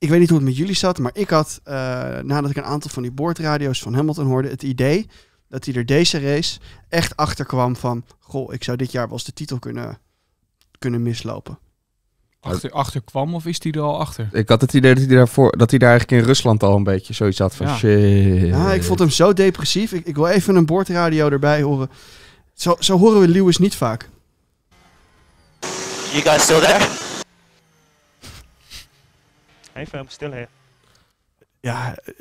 ik weet niet hoe het met jullie zat, maar ik had, eh, nadat ik een aantal van die boordradio's van Hamilton hoorde, het idee dat hij er deze race echt achter kwam van, goh, ik zou dit jaar wel eens de titel kunnen, kunnen mislopen. Achter, kwam of is hij er al achter? Ik had het idee dat hij, daarvoor, dat hij daar eigenlijk in Rusland al een beetje zoiets had van ja. shit. Ah, ik vond hem zo depressief. Ik, ik wil even een boordradio erbij horen. Zo, zo horen we Lewis niet vaak. You guys still there? Even Fem, stil hè. Ja, eh,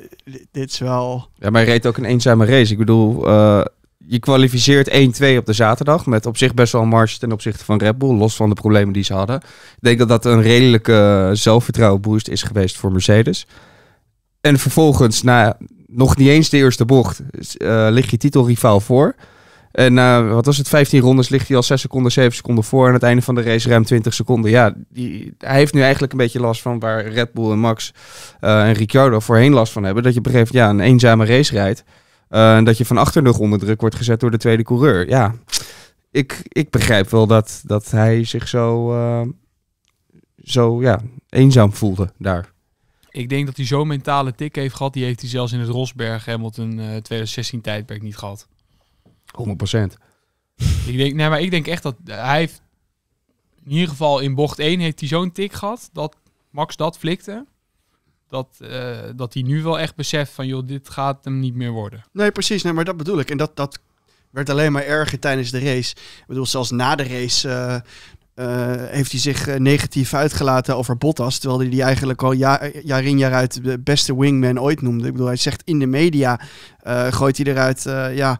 dit is wel... Ja, maar je reed ook een eenzame race. Ik bedoel, eh, je kwalificeert 1-2 op de zaterdag. Met op zich best wel een marge ten opzichte van Red Bull. Los van de problemen die ze hadden. Ik denk dat dat een redelijke eh, zelfvertrouwenboost is geweest voor Mercedes. En vervolgens, na nog niet eens de eerste bocht, uh, lig je titelrivaal voor. En na, eh, wat was het, 15 rondes ligt hij al 6 seconden, 7 seconden voor. Aan het einde van de race ruim 20 seconden. Ja, die, hij heeft nu eigenlijk een beetje last van waar Red Bull en Max eh, en Ricciardo voorheen last van hebben. Dat je op een gegeven moment ja, een eenzame race rijdt. Eh, en dat je van achter nog onder druk wordt gezet door de tweede coureur. Ja, ik, ik begrijp wel dat, dat hij zich zo, zo ja, eenzaam voelde daar. Ik denk dat hij zo'n mentale tik heeft gehad. Die heeft hij zelfs in het Rosberg Hamilton 2016 tijdperk niet gehad. 100 Ik denk, nee, maar ik denk echt dat hij heeft, in ieder geval in bocht 1 heeft hij zo'n tik gehad dat Max dat flikte. Dat, eh, dat hij nu wel echt beseft van, joh, dit gaat hem niet meer worden. Nee, precies. Nee, maar dat bedoel ik. En dat, dat werd alleen maar erger tijdens de race. Ik bedoel, zelfs na de race eh, eh, heeft hij zich negatief uitgelaten over Bottas. Terwijl hij die eigenlijk al jaar in jaar uit de beste wingman ooit noemde. Ik bedoel, hij zegt in de media, gooit hij eruit, ja...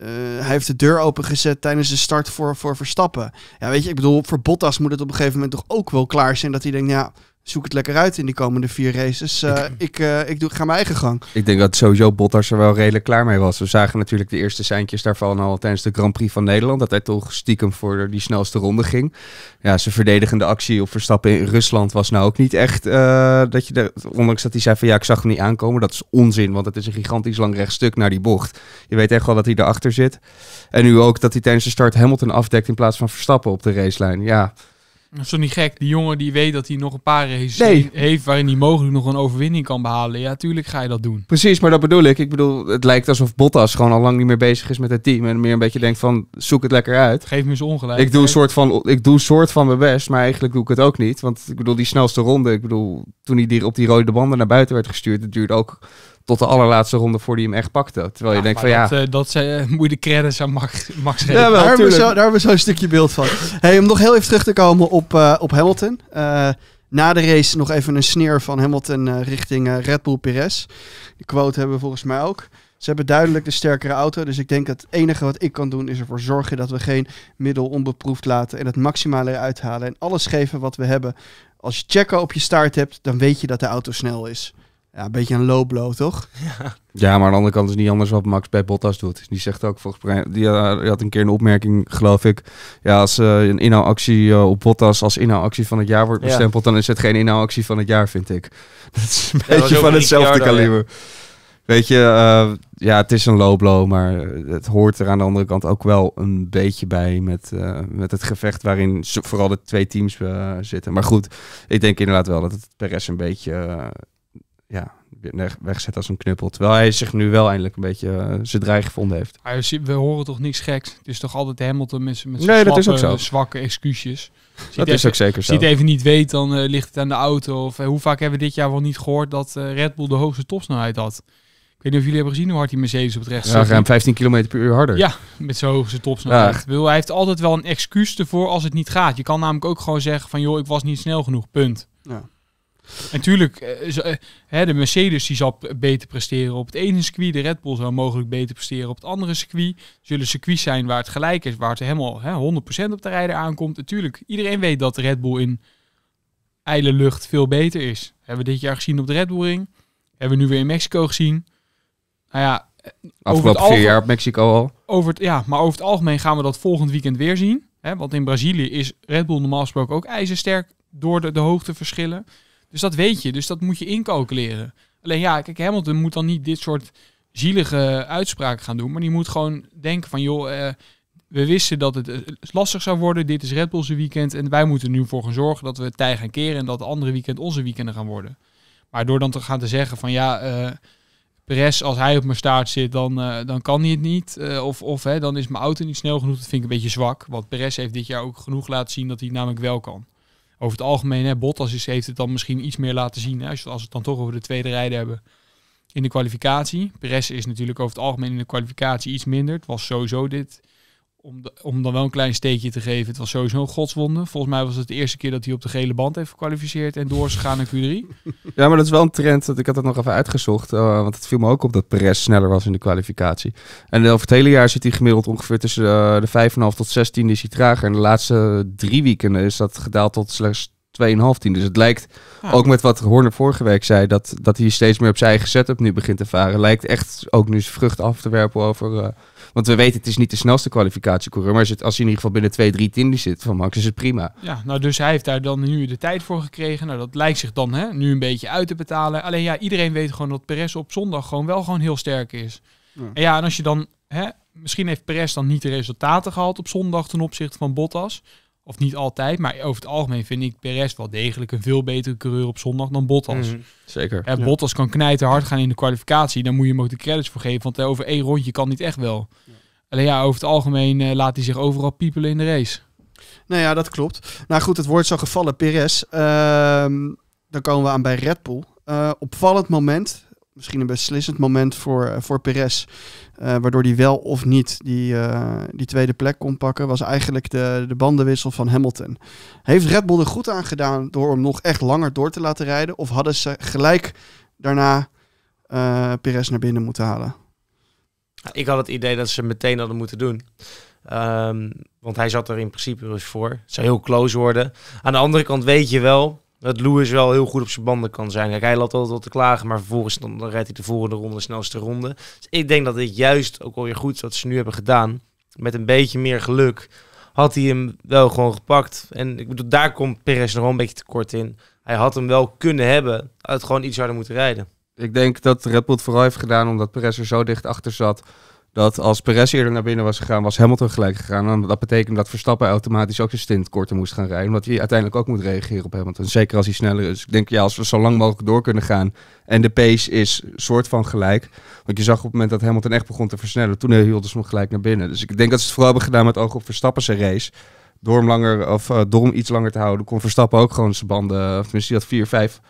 Eh, hij heeft de deur opengezet tijdens de start voor, voor Verstappen. Ja, weet je, ik bedoel, voor Bottas moet het op een gegeven moment toch ook wel klaar zijn dat hij denkt, ja, zoek het lekker uit in die komende vier races. Eh, ik, eh, ik doe, ga mijn eigen gang. Ik denk dat sowieso Bottas er wel redelijk klaar mee was. We zagen natuurlijk de eerste seintjes daarvan al tijdens de Grand Prix van Nederland. Dat hij toch stiekem voor die snelste ronde ging. Ja, zijn verdedigende actie op Verstappen in Rusland was nou ook niet echt... Eh, dat je ondanks dat hij zei van ja, ik zag hem niet aankomen. Dat is onzin, want het is een gigantisch lang rechtstuk naar die bocht. Je weet echt wel dat hij erachter zit. En nu ook dat hij tijdens de start Hamilton afdekt in plaats van Verstappen op de racelijn. Ja... Dat is niet gek? Die jongen die weet dat hij nog een paar races heeft waarin hij mogelijk nog een overwinning kan behalen. Ja, tuurlijk ga je dat doen. Precies, maar dat bedoel ik. Ik bedoel, het lijkt alsof Bottas gewoon al lang niet meer bezig is met het team. En meer een beetje denkt van, zoek het lekker uit. Geef me eens ongelijk. Ik doe, een soort van, ik doe soort van mijn best, maar eigenlijk doe ik het ook niet. Want ik bedoel, die snelste ronde, ik bedoel, toen hij die op die rode banden naar buiten werd gestuurd, het duurde ook tot de allerlaatste ronde voor die hem echt pakte. Terwijl je denkt van ja... dat ze, uh, eh, moet de credits aan Max, Max Ja, daar, hebben we zo, daar hebben we zo'n stukje beeld van. hey, om nog heel even terug te komen op, eh, op Hamilton. Eh, na de race nog even een sneer van Hamilton richting Red Bull Perez. Die quote hebben we volgens mij ook. Ze hebben duidelijk de sterkere auto. Dus ik denk dat het enige wat ik kan doen is ervoor zorgen dat we geen middel onbeproefd laten. En het maximale uithalen. En alles geven wat we hebben. Als je checken op je start hebt, dan weet je dat de auto snel is. Ja, een beetje een low toch? Ja. ja, maar aan de andere kant is niet anders wat Max bij Bottas doet. Dus die zegt ook volgens mij, eh, die, had een keer een opmerking, geloof ik. Ja, als uh, een inhaalactie uh, op Bottas als inhaalactie van het jaar wordt bestempeld, dan is het geen inhaalactie van het jaar, vind ik. Dat is een beetje van hetzelfde kaliber. Ja. Weet je, ja, het is een low maar het hoort er aan de andere kant ook wel een beetje bij met, met het gevecht waarin vooral de twee teams zitten. Maar goed, ik denk inderdaad wel dat het Perez een beetje wegzet als een knuppel. Terwijl hij zich nu wel eindelijk een beetje uh, zijn draai gevonden heeft. We horen toch niks geks? Het is toch altijd Hamilton met, met zijn zwakke excuusjes. dat is ook zeker zo. Als je het even niet weet, dan eh, ligt het aan de auto. Of eh, hoe vaak hebben we dit jaar wel niet gehoord dat Red Bull de hoogste topsnelheid had? Ik weet niet of jullie hebben gezien hoe hard die Mercedes op het staat. ja, 15 km per uur harder. Ja, met zo'n hoogste topsnelheid. Ja. Hij heeft altijd wel een excuus ervoor als het niet gaat. Je kan namelijk ook gewoon zeggen van joh, ik was niet snel genoeg, punt. Ja. Natuurlijk, eh, eh, hè, de Mercedes die zal beter presteren op het ene circuit. De Red Bull zal mogelijk beter presteren op het andere circuit. Zullen circuits zijn waar het gelijk is, waar het helemaal hè, 100% op de rijder aankomt. Natuurlijk, iedereen weet dat de Red Bull in ijle lucht veel beter is. Hebben we dit jaar gezien op de Red Bull Ring. Hebben we nu weer in Mexico gezien. Nou ja, eh, Afgelopen vier jaar op Mexico al. Over het, ja, maar over het algemeen gaan we dat volgend weekend weer zien. Hè, want in Brazilië is Red Bull normaal gesproken ook ijzersterk door de, de hoogteverschillen. Dus dat weet je. Dus dat moet je incalculeren. Alleen ja, kijk, Hamilton moet dan niet dit soort zielige uitspraken gaan doen. Maar die moet gewoon denken van, joh, eh, we wisten dat eh, het lastig zou worden. Dit is Red Bull's weekend. En wij moeten er nu voor gaan zorgen dat we het tij gaan keren. En dat de andere weekend onze weekenden gaan worden. Maar door dan te gaan te zeggen van, ja... Uh, Perez, als hij op mijn staart zit, dan, dan kan hij het niet. of of hè, dan is mijn auto niet snel genoeg. Dat vind ik een beetje zwak. Want Perez heeft dit jaar ook genoeg laten zien dat hij namelijk wel kan over het algemeen, hè, Bottas heeft het dan misschien iets meer laten zien. Hè, als we het dan toch over de tweede rijden hebben in de kwalificatie. Perez is natuurlijk over het algemeen in de kwalificatie iets minder. Het was sowieso dit om, om dan wel een klein steekje te geven, het was sowieso een godswonde. Volgens mij was het de eerste keer dat hij op de gele band heeft gekwalificeerd en door is gegaan naar Q3. Ja, maar dat is wel een trend. Dat, ik had dat nog even uitgezocht, eh, want het viel me ook op dat Perez sneller was in de kwalificatie. En eh, over het hele jaar zit hij gemiddeld ongeveer tussen eh, de 5,5 tot 16 is hij trager. En de laatste drie weken is dat gedaald tot slechts 2,5 Dus het lijkt, ah. ook met wat Horner vorige week zei, dat, dat hij steeds meer op zijn eigen setup nu begint te varen. Lijkt echt ook nu zijn vrucht af te werpen over, want we weten, het is niet de snelste kwalificatiecoureur. Maar als, hij in ieder geval binnen 2, 3 tienden zit van Max, is het prima. Ja, nou dus hij heeft daar dan nu de tijd voor gekregen. Nou, dat lijkt zich dan hè, nu een beetje uit te betalen. Alleen ja, iedereen weet gewoon dat Perez op zondag gewoon wel gewoon heel sterk is. Ja. En ja, en als je dan... Hè, misschien heeft Perez dan niet de resultaten gehaald op zondag ten opzichte van Bottas. Of niet altijd, maar over het algemeen vind ik Perez wel degelijk een veel betere coureur op zondag dan Bottas. Mhm. zeker. En Bottas kan hard gaan in de kwalificatie. Dan moet je hem ook de credits voor geven, want eh, over één rondje kan niet echt wel. Alleen ja, over het algemeen eh, laat hij zich overal piepelen in de race. Nou ja, dat klopt. Nou goed, het woord zal gevallen, Perez. Ehm, dan komen we aan bij Red Bull. Eh, opvallend moment misschien een beslissend moment voor, eh, voor Perez. Eh, waardoor hij wel of niet die, eh, die tweede plek kon pakken, was eigenlijk de, de bandenwissel van Hamilton. Heeft Red Bull er goed aan gedaan door hem nog echt langer door te laten rijden? Of hadden ze gelijk daarna uh, Perez naar binnen moeten halen? Ik had het idee dat ze meteen hadden moeten doen. Ehm, want hij zat er in principe dus voor. Het zou heel close worden. Aan de andere kant weet je wel, dat Lewis wel heel goed op zijn banden kan zijn. Kijk, hij laat altijd wat te klagen, maar vervolgens dan, rijdt hij de volgende ronde, de snelste ronde. Dus ik denk dat dit juist ook alweer goed is wat ze nu hebben gedaan. Met een beetje meer geluk had hij hem wel gewoon gepakt. En ik bedoel, daar komt Perez nog wel een beetje tekort in. Hij had hem wel kunnen hebben, uit gewoon iets harder moeten rijden. Ik denk dat Red Bull het vooral heeft gedaan omdat Perez er zo dicht achter zat dat als Perez eerder naar binnen was gegaan, was Hamilton gelijk gegaan. En dat betekent dat Verstappen automatisch ook zijn stint korter moest gaan rijden. Omdat hij uiteindelijk ook moet reageren op Hamilton. Zeker als hij sneller is. Ik denk, ja, als we zo lang mogelijk door kunnen gaan. En de pace is soort van gelijk. Want je zag op het moment dat Hamilton echt begon te versnellen, toen hielden ze hem gelijk naar binnen. Dus ik denk dat ze het vooral hebben gedaan met oog op Verstappen zijn race. Door hem, langer, of, eh, door hem iets langer te houden, kon Verstappen ook gewoon zijn banden. Of tenminste, die had vier, vijf.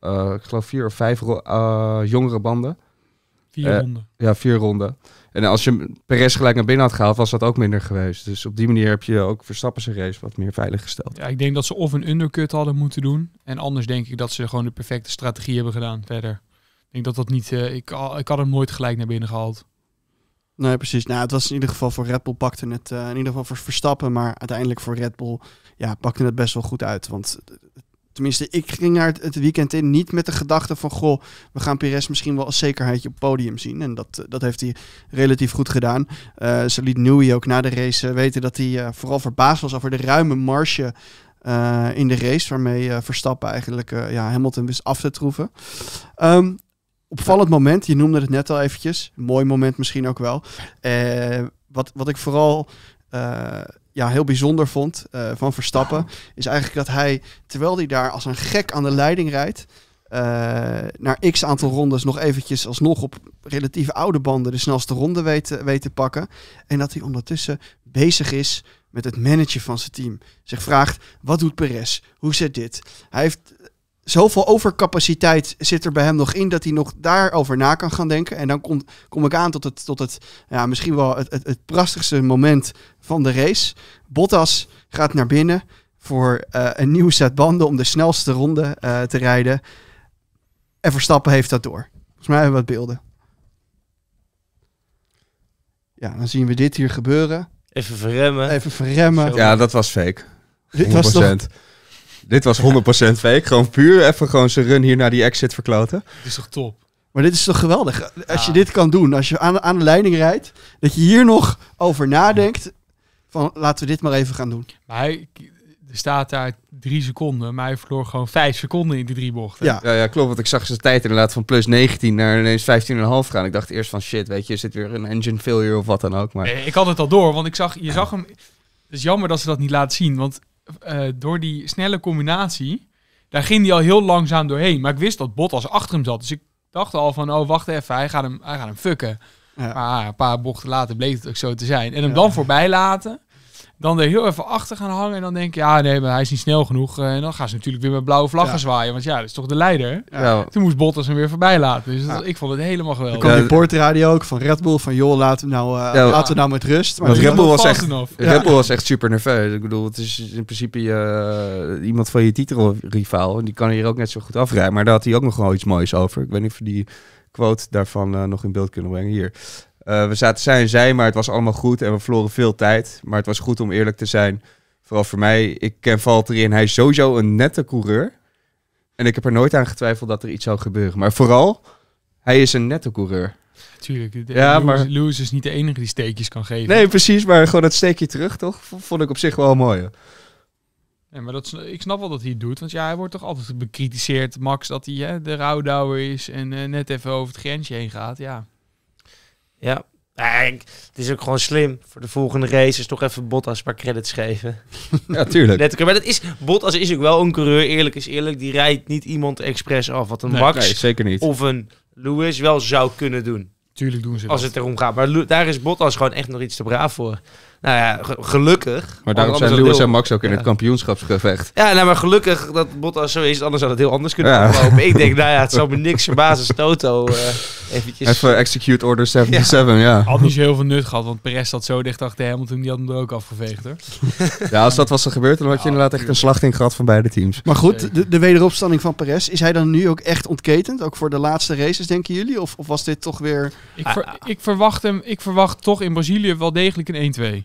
Eh, ik geloof vier of vijf eh, jongere banden. Vier ronden. Ja, vier ronden. En als je Perez gelijk naar binnen had gehaald, was dat ook minder geweest. Dus op die manier heb je ook Verstappen zijn race wat meer veilig gesteld. Ja, ik denk dat ze of een undercut hadden moeten doen. En anders denk ik dat ze gewoon de perfecte strategie hebben gedaan verder. Ik denk dat dat niet... Eh, ik, ah, ik had hem nooit gelijk naar binnen gehaald. Nee, precies. Nou, het was in ieder geval voor Red Bull pakte het... Eh, in ieder geval voor Verstappen, maar uiteindelijk voor Red Bull... Ja, pakte het best wel goed uit. Want Tenminste, ik ging naar het weekend in niet met de gedachte van... goh, we gaan Perez misschien wel als zekerheidje op podium zien. En dat, eh, dat heeft hij relatief goed gedaan. Eh, ze liet Newey ook na de race eh, weten dat hij vooral verbaasd was over de ruime marge... in de race, waarmee Verstappen eigenlijk ja, Hamilton wist af te troeven. Ehm, opvallend moment, je noemde het net al eventjes. mooi moment misschien ook wel. wat, wat ik vooral ja, heel bijzonder vond eh, van Verstappen, is eigenlijk dat hij, terwijl hij daar als een gek aan de leiding rijdt, uh, naar x aantal rondes nog eventjes alsnog op relatief oude banden de snelste ronde weet, eh, weet te pakken. En dat hij ondertussen bezig is met het managen van zijn team. Zich vraagt, wat doet Perez? Hoe zit dit? Hij heeft zoveel overcapaciteit zit er bij hem nog in dat hij nog daarover na kan gaan denken. En dan kom, kom ik aan tot het, tot het ja, misschien wel het, het, het prachtigste moment van de race. Bottas gaat naar binnen voor eh, een nieuw set banden om de snelste ronde eh, te rijden. En Verstappen heeft dat door. Volgens mij hebben we wat beelden. Ja, dan zien we dit hier gebeuren. Even verremmen. Even verremmen. Ja, dat was fake. Dit 100%. was toch... Dit was 100% fake. Gewoon puur even gewoon zijn run hier naar die exit verkloten. Dit is toch top? Maar dit is toch geweldig? Als je dit kan doen, als je aan, aan de leiding rijdt, dat je hier nog over nadenkt van laten we dit maar even gaan doen. Maar hij er staat daar drie seconden, maar hij verloor gewoon vijf seconden in die drie bochten. Ja, ja, klopt. Want ik zag zijn tijd inderdaad van plus 19 naar ineens 15,5 gaan. Ik dacht eerst van shit, weet je, is het weer een engine failure of wat dan ook. Maar... ik had het al door, want ik zag, je zag hem... Het is jammer dat ze dat niet laten zien, want eh, door die snelle combinatie, daar ging hij al heel langzaam doorheen. Maar ik wist dat als achter hem zat. Dus ik dacht al van, oh wacht even, hij gaat hem, hij gaat hem fucken. Maar een paar bochten later bleek het ook zo te zijn. En hem dan voorbij laten dan er heel even achter gaan hangen. En dan denk je, ja, nee, maar hij is niet snel genoeg. Eh, en dan gaan ze natuurlijk weer met blauwe vlaggen zwaaien. Want ja, dat is toch de leider. Toen moest Bottas hem weer voorbij laten. Dus ik vond het helemaal geweldig. Er kwam die portradio ook van Red Bull. Van joh, laten we nou, eh, laten we nou met rust. Maar Red Bull, was echt, Red Bull was echt super nerveus. Ik bedoel, het is in principe eh, iemand van je titelrivaal. En die kan hier ook net zo goed afrijden. Maar daar had hij ook nog wel iets moois over. Ik weet niet of die quote daarvan nog in beeld kunnen brengen hier. Eh, we zaten zij en zij, maar het was allemaal goed en we verloren veel tijd. Maar het was goed om eerlijk te zijn. Vooral voor mij, ik ken Valtteri en hij is sowieso een nette coureur. En ik heb er nooit aan getwijfeld dat er iets zou gebeuren. Maar vooral, hij is een nette coureur. Tuurlijk. ja, maar... Lewis is niet de enige die steekjes kan geven. Nee, precies. Maar gewoon dat steekje terug, toch? Vond ik op zich wel mooi. maar dat, ik snap wel dat hij het doet. Want ja, hij wordt toch altijd bekritiseerd, Max, dat hij hè, de rouwdouwer is en eh, net even over het grensje heen gaat. Ja, ja. het is ook gewoon slim voor de volgende races toch even Bottas een paar credits geven. Ja, tuurlijk. maar dat is, Bottas is ook wel een coureur, eerlijk is eerlijk. Die rijdt niet iemand expres af, wat een Max zeker niet. of een Lewis wel zou kunnen doen. Tuurlijk doen ze Als het erom gaat. Maar daar is Bottas gewoon echt nog iets te braaf voor. Nou ja, gelukkig. Maar daarom zijn Lewis en Max ook in ja. het kampioenschapsgevecht. Ja, nou, maar gelukkig dat Bottas zo is. Anders zou het heel anders kunnen ja. lopen. Ik denk, nou ja, het zou me niks verbazen basis Toto... Eh, Eventjes. Even execute order 77, ja. ja. Had niet zo heel veel nut gehad, want Perez zat zo dicht achter Hamilton, die had hem er ook afgeveegd hoor. ja, als dat was er gebeurd, dan had je inderdaad echt een slachting gehad van beide teams. Maar goed, de, wederopstanding van Perez, is hij dan nu ook echt ontketend? Ook voor de laatste races, denken jullie? Of, of was dit toch weer... Ik, ik, verwacht hem, ik verwacht toch in Brazilië wel degelijk een 1-2.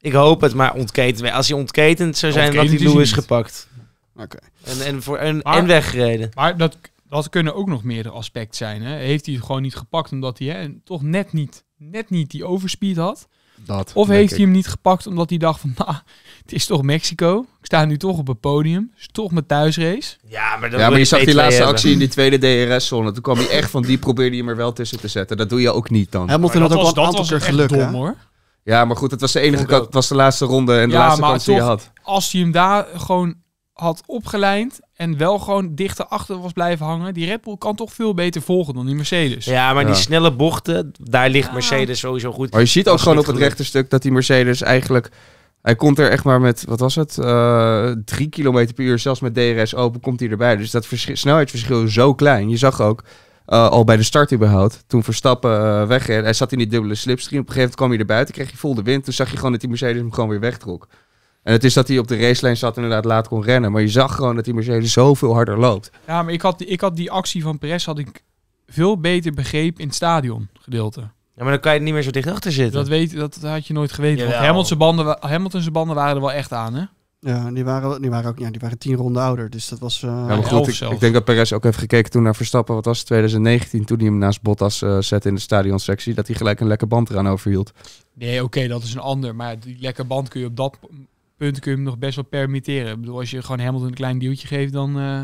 Ik hoop het, maar ontketend. Als hij ontketend zou zijn, dat hij Lewis is gepakt. Oké. En, en, voor, en, en weggereden. Maar dat, dat kunnen ook nog meerdere aspecten zijn. Hè? Heeft hij het gewoon niet gepakt omdat hij hè, toch net niet, net niet die overspeed had? Dat, of heeft hij hem niet gepakt omdat hij dacht van, nou, het is toch Mexico. Ik sta nu toch op het podium. toch mijn thuisrace. Ja, maar, dan ja, maar je zag die laatste actie in die tweede DRS-zone. Toen kwam hij echt van, die probeerde je er wel tussen te zetten. Dat doe je ook niet dan. Hamilton had ook wel een aantal keer geluk, dom, hoor. Ja, maar goed, het was de enige kant, was de laatste ronde en de laatste kans die je had. Als hij hem daar gewoon had opgeleind en wel gewoon dichter achter was blijven hangen. Die Red Bull kan toch veel beter volgen dan die Mercedes. Ja, maar die snelle bochten, daar ligt Mercedes sowieso goed. Maar je ziet ook gewoon op het rechte stuk dat die Mercedes eigenlijk... Hij komt er echt maar met, wat was het, uh, drie kilometer per uur. Zelfs met DRS open komt hij erbij. Dus dat snelheidsverschil is zo klein. Je zag ook, eh, al bij de start überhaupt. Toen Verstappen uh, eh, weg, hij zat in die dubbele slipstream. Op een gegeven moment kwam hij er buiten, kreeg hij vol de wind. Toen zag je gewoon dat die Mercedes hem gewoon weer wegtrok. En het is dat hij op de racelijn zat en inderdaad laat kon rennen. Maar je zag gewoon dat die Mercedes zoveel harder loopt. Ja, maar ik had, ik had die actie van Perez had ik veel beter begrepen in het stadion gedeelte. Ja, maar dan kan je niet meer zo dicht achter zitten. Dat, weet, dat had je nooit geweten. Ja, Hamilton's banden, Hamilton's banden waren er wel echt aan, hè? Ja, die waren, die waren ook ja, die waren tien ronden ouder. Dus dat was. Eh, ja, maar goed, ik, ik, denk dat Perez ook heeft gekeken toen naar Verstappen. Wat was het 2019 toen hij hem naast Bottas eh, zette in de stadionsectie? Dat hij gelijk een lekker band eraan overhield. Nee, oké, dat is een ander. Maar die lekker band kun je op dat kun je hem nog best wel permitteren. bedoel, als je gewoon helemaal een klein duwtje geeft, dan eh,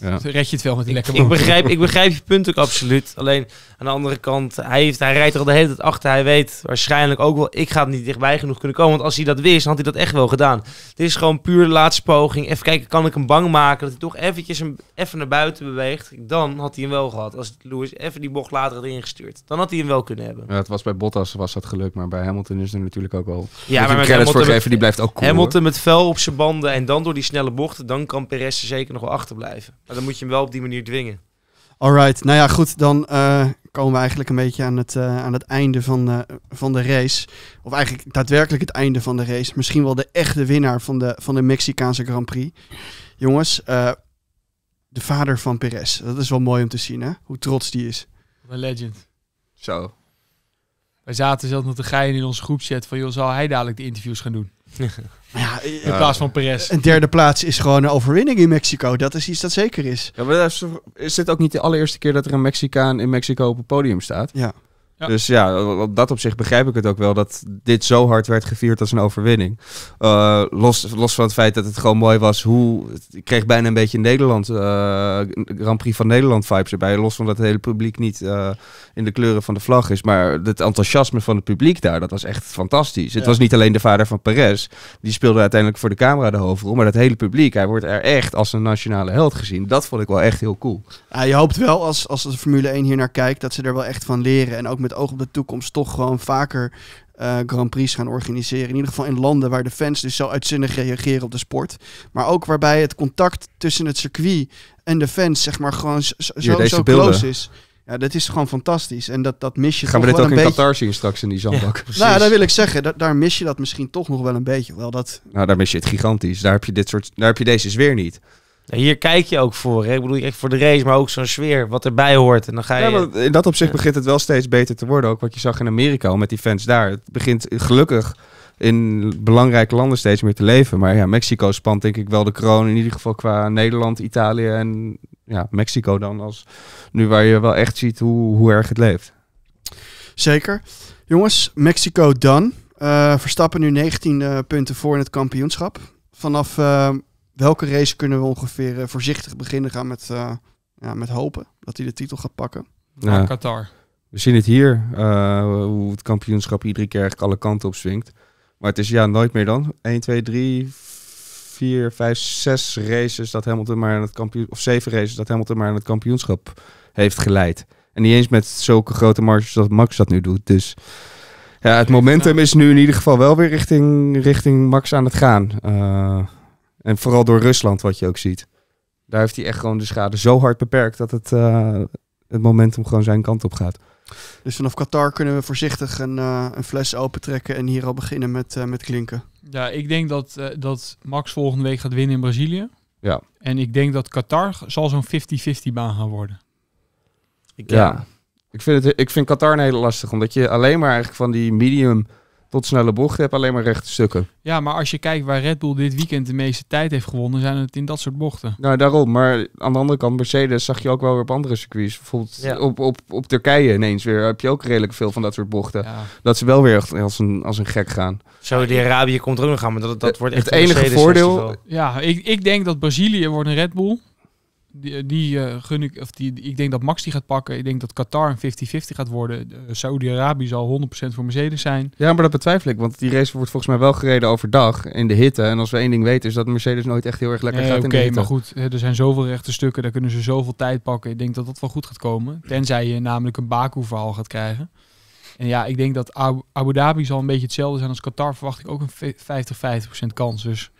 ja. red je het wel met die lekker ik, ik begrijp, ik begrijp je punt ook absoluut. Alleen aan de andere kant, hij, heeft, hij rijdt er al de hele tijd achter. Hij weet waarschijnlijk ook wel, ik ga het niet dichtbij genoeg kunnen komen. Want als hij dat wist, had hij dat echt wel gedaan. Dit is gewoon puur de laatste poging. Even kijken, kan ik hem bang maken? Dat hij toch eventjes een, even naar buiten beweegt. Dan had hij hem wel gehad. Als Louis even die bocht later had ingestuurd. Dan had hij hem wel kunnen hebben. Ja, het was bij Bottas was dat geluk. Maar bij Hamilton is er natuurlijk ook wel Ja, maar met Hamilton, die blijft ook Hamilton met vel op zijn banden en dan door die snelle bochten. Dan kan Perez er zeker nog wel achterblijven dan moet je hem wel op die manier dwingen. Alright, nou ja, goed. Dan eh, komen we eigenlijk een beetje aan het, eh, aan het einde van, van de race. Of eigenlijk daadwerkelijk het einde van de race. Misschien wel de echte winnaar van de, van de Mexicaanse Grand Prix. Jongens, eh, de vader van Perez. Dat is wel mooi om te zien, hè? Hoe trots die is. een legend. Zo. Wij zaten zelf nog te geien in onze groepchat van... joh, zal hij dadelijk de interviews gaan doen? Ja, eh, in plaats van Perez. Een derde plaats is gewoon een overwinning in Mexico. Dat is iets dat zeker is. Ja, is dit ook niet de allereerste keer dat er een Mexicaan in Mexico op het podium staat? Ja. Dus ja, op dat op zich begrijp ik het ook wel dat dit zo hard werd gevierd als een overwinning. Eh, los, los van het feit dat het gewoon mooi was hoe. Ik kreeg bijna een beetje Nederland, uh, Grand Prix van Nederland vibes erbij. Los van dat het hele publiek niet eh, in de kleuren van de vlag is. Maar het enthousiasme van het publiek daar, dat was echt fantastisch. Het was niet alleen de vader van Perez, die speelde uiteindelijk voor de camera de hoofdrol. Maar dat hele publiek, hij wordt er echt als een nationale held gezien. Dat vond ik wel echt heel cool. Ja, je hoopt wel als, als de Formule 1 hier naar kijkt dat ze er wel echt van leren. En ook met oog op de toekomst toch gewoon vaker eh, Grand Prix gaan organiseren. In ieder geval in landen waar de fans dus zo uitzinnig reageren op de sport. Maar ook waarbij het contact tussen het circuit en de fans, zeg maar, gewoon zo, Hier, zo close is. Ja, dat is gewoon fantastisch. En dat, dat mis je Gaan we dit ook in Qatar zien straks in die zandbak? precies. nou, daar wil ik zeggen, daar mis je dat misschien toch nog wel een beetje. Wel dat... Nou, daar mis je het gigantisch. Daar heb je, dit soort, daar heb je deze sfeer niet hier kijk je ook voor. Hè? Ik bedoel, echt voor de race, maar ook zo'n sfeer, wat erbij hoort. En dan ga je... in dat opzicht begint het wel steeds beter te worden. Ook wat je zag in Amerika met die fans daar. Het begint gelukkig in belangrijke landen steeds meer te leven. Maar ja, Mexico spant denk ik wel de kroon. In ieder geval qua Nederland, Italië en ja, Mexico dan. Als, nu waar je wel echt ziet hoe, hoe erg het leeft. Zeker. Jongens, Mexico dan. Eh, Verstappen nu 19 punten voor in het kampioenschap. Vanaf eh, welke race kunnen we ongeveer eh, voorzichtig beginnen gaan met, eh, ja, met hopen dat hij de titel gaat pakken? Naar Qatar. We zien het hier, eh, hoe het kampioenschap iedere keer eigenlijk alle kanten op swingt. Maar het is ja nooit meer dan. 1, 2, 3, 4, 5, 6 races dat Hamilton maar aan het kampioen Of 7 races dat Hamilton maar aan het kampioenschap heeft geleid. En niet eens met zulke grote marges dat Max dat nu doet. Dus ja, het momentum nou- is nu in ieder geval wel weer richting, richting Max aan het gaan. En vooral door Rusland, wat je ook ziet. Daar heeft hij echt gewoon de schade zo hard beperkt dat het, uh, het momentum gewoon zijn kant op gaat. Dus vanaf Qatar kunnen we voorzichtig een, uh, een fles opentrekken en hier al beginnen met, eh, met klinken. Ja, ik denk dat, dat Max volgende week gaat winnen in Brazilië. Ja. En ik denk dat Qatar zal zo'n 50-50 baan gaan worden. Ik, ja. Ik, vind het, ik vind Qatar een hele lastig, omdat je alleen maar eigenlijk van die medium tot snelle bochten heb, alleen maar rechte stukken. Ja, maar als je kijkt waar Red Bull dit weekend de meeste tijd heeft gewonnen, zijn het in dat soort bochten. Nou, daarom. Maar aan de andere kant, Mercedes zag je ook wel weer op andere circuits. Bijvoorbeeld op, op, op Turkije ineens weer heb je ook redelijk veel van dat soort bochten. Dat ze wel weer als een, als een gek gaan. Saudi-Arabië komt er ook nog aan, maar dat, dat wordt echt Het enige voordeel... Ja, ik, ik denk dat Brazilië wordt een Red Bull die, eh, eh, gun ik, of die, ik denk dat Max die gaat pakken. Ik denk dat Qatar een 50-50 gaat worden. Eh, Saudi-Arabië zal 100% voor Mercedes zijn. Ja, maar dat betwijfel ik, want die race wordt volgens mij wel gereden overdag in de hitte. En als we één ding weten is dat Mercedes nooit echt heel erg lekker gaat in de hitte. Oké, maar goed, er zijn zoveel rechte stukken, daar kunnen ze zoveel tijd pakken. Ik denk dat dat wel goed gaat komen. Tenzij je namelijk een Baku-verhaal gaat krijgen. En ja, ik denk dat Abu Dhabi zal een beetje hetzelfde zijn als Qatar. Verwacht ik ook een 50-50% kans. Dus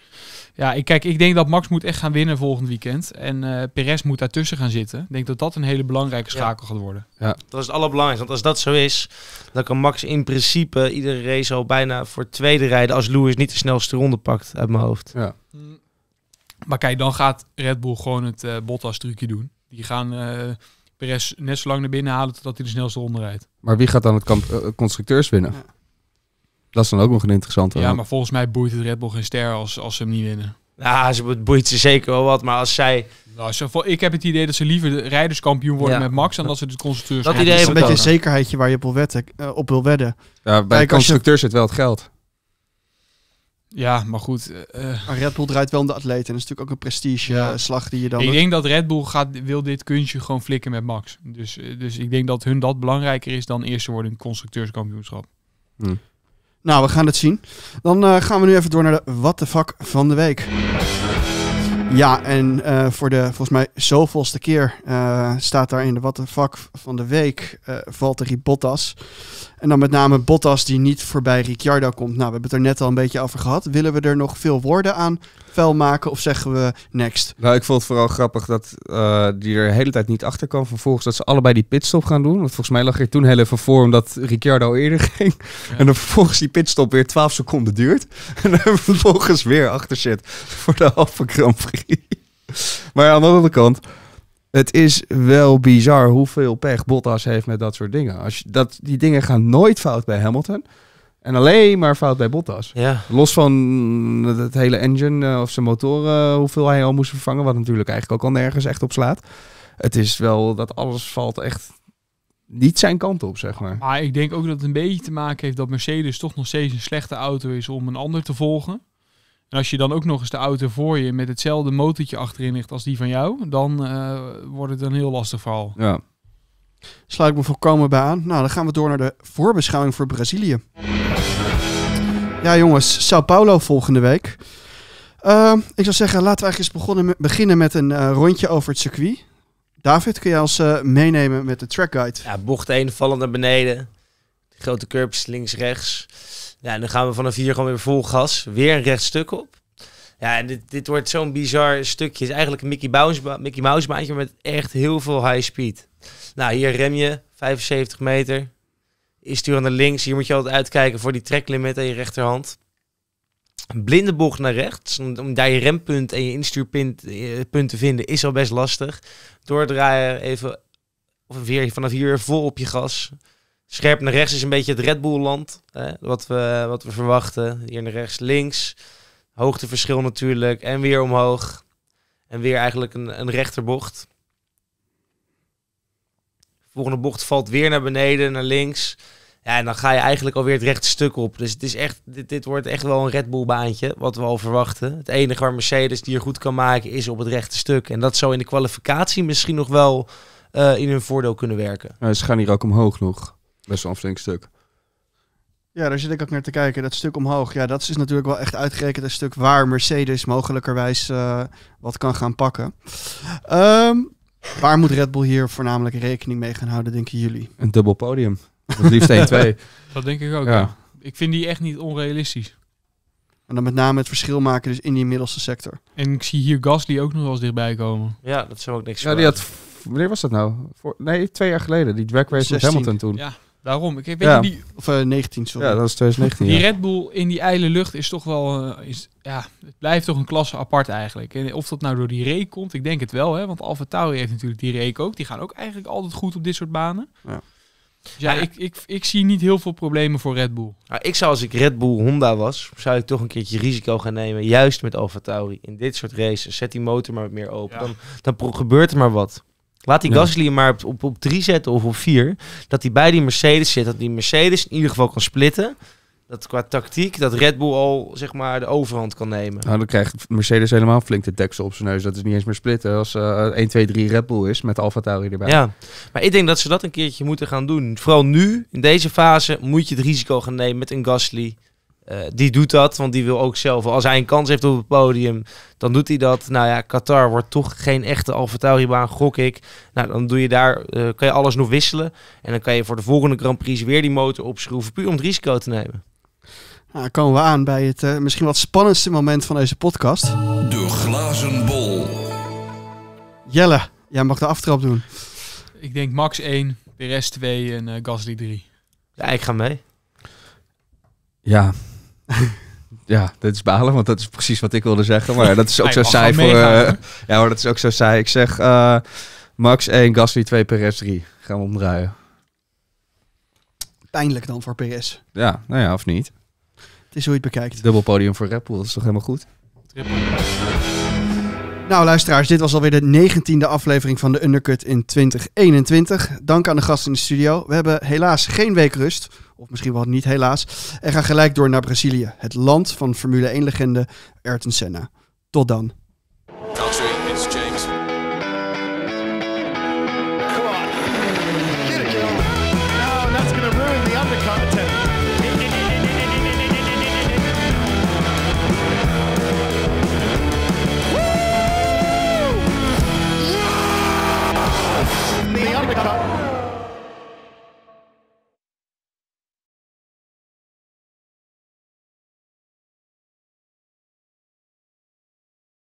ja, ik, kijk, ik denk dat Max moet echt gaan winnen volgend weekend. En uh, Perez moet daartussen gaan zitten. Ik denk dat dat een hele belangrijke schakel gaat worden. Ja. Dat is het allerbelangrijkste. Want als dat zo is, dan kan Max in principe iedere race al bijna voor tweede rijden... als Lewis niet de snelste ronde pakt, uit mijn hoofd. Ja. Mm. Maar kijk, dan gaat Red Bull gewoon het uh, eh, Bottas-trucje doen. Die gaan... Uh, Perez net zo lang naar binnen halen totdat hij de snelste ronde rijdt. Maar wie gaat dan het kamp, constructeurs winnen? Ja. Dat is dan ook nog een interessante. Ja, maar volgens mij boeit het Red Bull geen ster als, als ze hem niet winnen. Ja, nou, ze boeit ze zeker wel wat, maar als zij... Nou, ik heb het idee dat ze liever de rijderskampioen worden met Max dan dat ze de constructeurs Dat idee is een beetje een zekerheidje waar je op wil, wetten, eh, op wil wedden. Ja, bij Kijk, constructeurs zit wel het geld. Ja, maar goed. Eh, eh. Red Bull draait wel om de atleet en dat is natuurlijk ook een prestige slag die je dan... Ik denk dat Red Bull gaat, wil dit kunstje gewoon flikken met Max. Dus, dus ik denk dat hun dat belangrijker is dan eerst worden in constructeurskampioenschap. Hm. Nou, we gaan het zien. Dan eh, gaan we nu even door naar de What the Fuck van de week. Ja, en eh, voor de volgens mij zoveelste keer eh, staat daar in de What the Fuck van de week uh, Valtteri Bottas. En dan met name Bottas die niet voorbij Ricciardo komt. Nou, we hebben het er net al een beetje over gehad. Willen we er nog veel woorden aan vuil maken of zeggen we next? Nou, ik vond het vooral grappig dat eh, die er de hele tijd niet achter kwam. Vervolgens dat ze allebei die pitstop gaan doen. Want volgens mij lag ik toen heel even voor omdat Ricciardo eerder ging. En dan vervolgens die pitstop weer 12 seconden duurt. En dan vervolgens weer achter zit voor de halve Grand Prix. Maar aan de andere kant, het is wel bizar hoeveel pech Bottas heeft met dat soort dingen. Als je, dat, die dingen gaan nooit fout bij Hamilton. En alleen maar fout bij Bottas. Los van mm, het hele engine eh, of zijn motoren, eh, hoeveel hij al moest vervangen. Wat natuurlijk eigenlijk ook al nergens echt op slaat. Het is wel dat alles valt echt niet zijn kant op, zeg maar. Maar ik denk ook dat het een beetje te maken heeft dat Mercedes toch nog steeds een slechte auto is om een ander te volgen. En als je dan ook nog eens de auto voor je met hetzelfde motortje achterin ligt als die van jou, dan eh, wordt het een heel lastig verhaal. Ja. Sluit ik me volkomen bij aan. Nou, dan gaan we door naar de voorbeschouwing voor Brazilië. Ja, jongens, Sao Paulo volgende week. Ehm, ik zou zeggen, laten we eigenlijk eens beginnen met een eh, rondje over het circuit. David, kun jij ons eh, meenemen met de track guide? Ja, bocht 1, vallend naar beneden. Grote curbs, links, rechts. Ja, en dan gaan we vanaf hier gewoon weer vol gas. Weer een rechtstuk op. Ja, en dit, dit wordt zo'n bizar stukje. Het is eigenlijk een Mickey Mouse, Mickey Mouse baantje met echt heel veel high speed. Nou, hier rem je 75 meter. Is aan naar links. Hier moet je altijd uitkijken voor die treklimiet aan je rechterhand. Blinde bocht naar rechts. Om daar je rempunt en je instuurpunt eh, te vinden is al best lastig. Doordraaien even of weer vanaf hier vol op je gas. Scherp naar rechts is een beetje het Red Bull land. wat, we, wat we verwachten. Hier naar rechts, links. Hoogteverschil natuurlijk. En weer omhoog. En weer eigenlijk een, een rechterbocht. Volgende bocht valt weer naar beneden, naar links. Ja, en dan ga je eigenlijk alweer het rechte stuk op. Dus het is echt, dit, dit wordt echt wel een Red Bull baantje, wat we al verwachten. Het enige waar Mercedes die goed kan maken is op het rechte stuk. En dat zou in de kwalificatie misschien nog wel eh, in hun voordeel kunnen werken. ze gaan hier ook omhoog nog. Best wel een flink stuk. Ja, daar zit ik ook naar te kijken. Dat stuk omhoog, ja, dat is natuurlijk wel echt uitgerekend een stuk waar Mercedes mogelijkerwijs eh, wat kan gaan pakken. Um, Waar moet Red Bull hier voornamelijk rekening mee gaan houden, denken jullie? Een dubbel podium. Het liefst 1-2. Dat denk ik ook. Ik vind die echt niet onrealistisch. En dan met name het verschil maken dus in die middelste sector. En ik zie hier Gasly ook nog wel eens dichtbij komen. Ja, dat zou ook niks Ja, die had, wanneer was dat nou? Voor, nee, twee jaar geleden. Die drag race met Hamilton toen. Ja. Daarom. Ik weet ja. Of 19, eh, sorry. Ja, dat is 2019. Die Red Bull in die ijle lucht is toch wel... Eh, is, ja, het blijft toch een klasse apart eigenlijk. En of dat nou door die reek komt, ik denk het wel. Hè? Want Alfa heeft natuurlijk die reek ook. Die gaan ook eigenlijk altijd goed op dit soort banen. Ja. Dus ja, ik, ik, ik zie niet heel veel problemen voor Red Bull. Nou, ik zou als ik Red Bull Honda was, zou ik toch een keertje risico gaan nemen. Juist met Alfa In dit soort races. Zet die motor maar meer open. Dan, dan gebeurt er maar wat. Laat die Gasly maar op, op, op drie zetten of op vier. Dat hij bij die Mercedes zit. Dat die Mercedes in ieder geval kan splitten. Dat qua tactiek, dat Red Bull al zeg maar de overhand kan nemen. Nou, dan krijgt Mercedes helemaal flink de deksel op zijn neus. Dat is niet eens meer splitten als uh, 1, 2, 3 Red Bull is met Alfa Tauri erbij. Ja, maar ik denk dat ze dat een keertje moeten gaan doen. Vooral nu, in deze fase, moet je het risico gaan nemen met een Gasly. Eh, die doet dat, want die wil ook zelf. Als hij een kans heeft op het podium, dan doet hij dat. Nou ja, Qatar wordt toch geen echte Alfa gok ik. Nou, dan doe je daar, eh, kan je alles nog wisselen. En dan kan je voor de volgende Grand Prix weer die motor opschroeven, puur om het risico te nemen. Nou, komen we aan bij het eh, misschien wat spannendste moment van deze podcast. De glazen bol. Jelle, jij mag de aftrap doen. Ik denk Max 1, Perez 2 en Gasly 3. Ja, ik ga mee. Ja, ja, dat is balen, want dat is precies wat ik wilde zeggen. Maar dat is ook zo saai voor. Eh, ja, dat is ook zo saai. Ik zeg eh, Max 1, Gasly 2, Perez 3. Gaan we omdraaien. Pijnlijk dan voor PS. Ja, nou ja, of niet? Het is hoe je het bekijkt. Dubbel podium voor Red Bull, dat is toch helemaal goed? Nou luisteraars, dit was alweer de negentiende aflevering van de Undercut in 2021. Dank aan de gasten in de studio. We hebben helaas geen week rust, of misschien wel niet helaas. En gaan gelijk door naar Brazilië, het land van Formule 1-legende Ayrton Senna. Tot dan.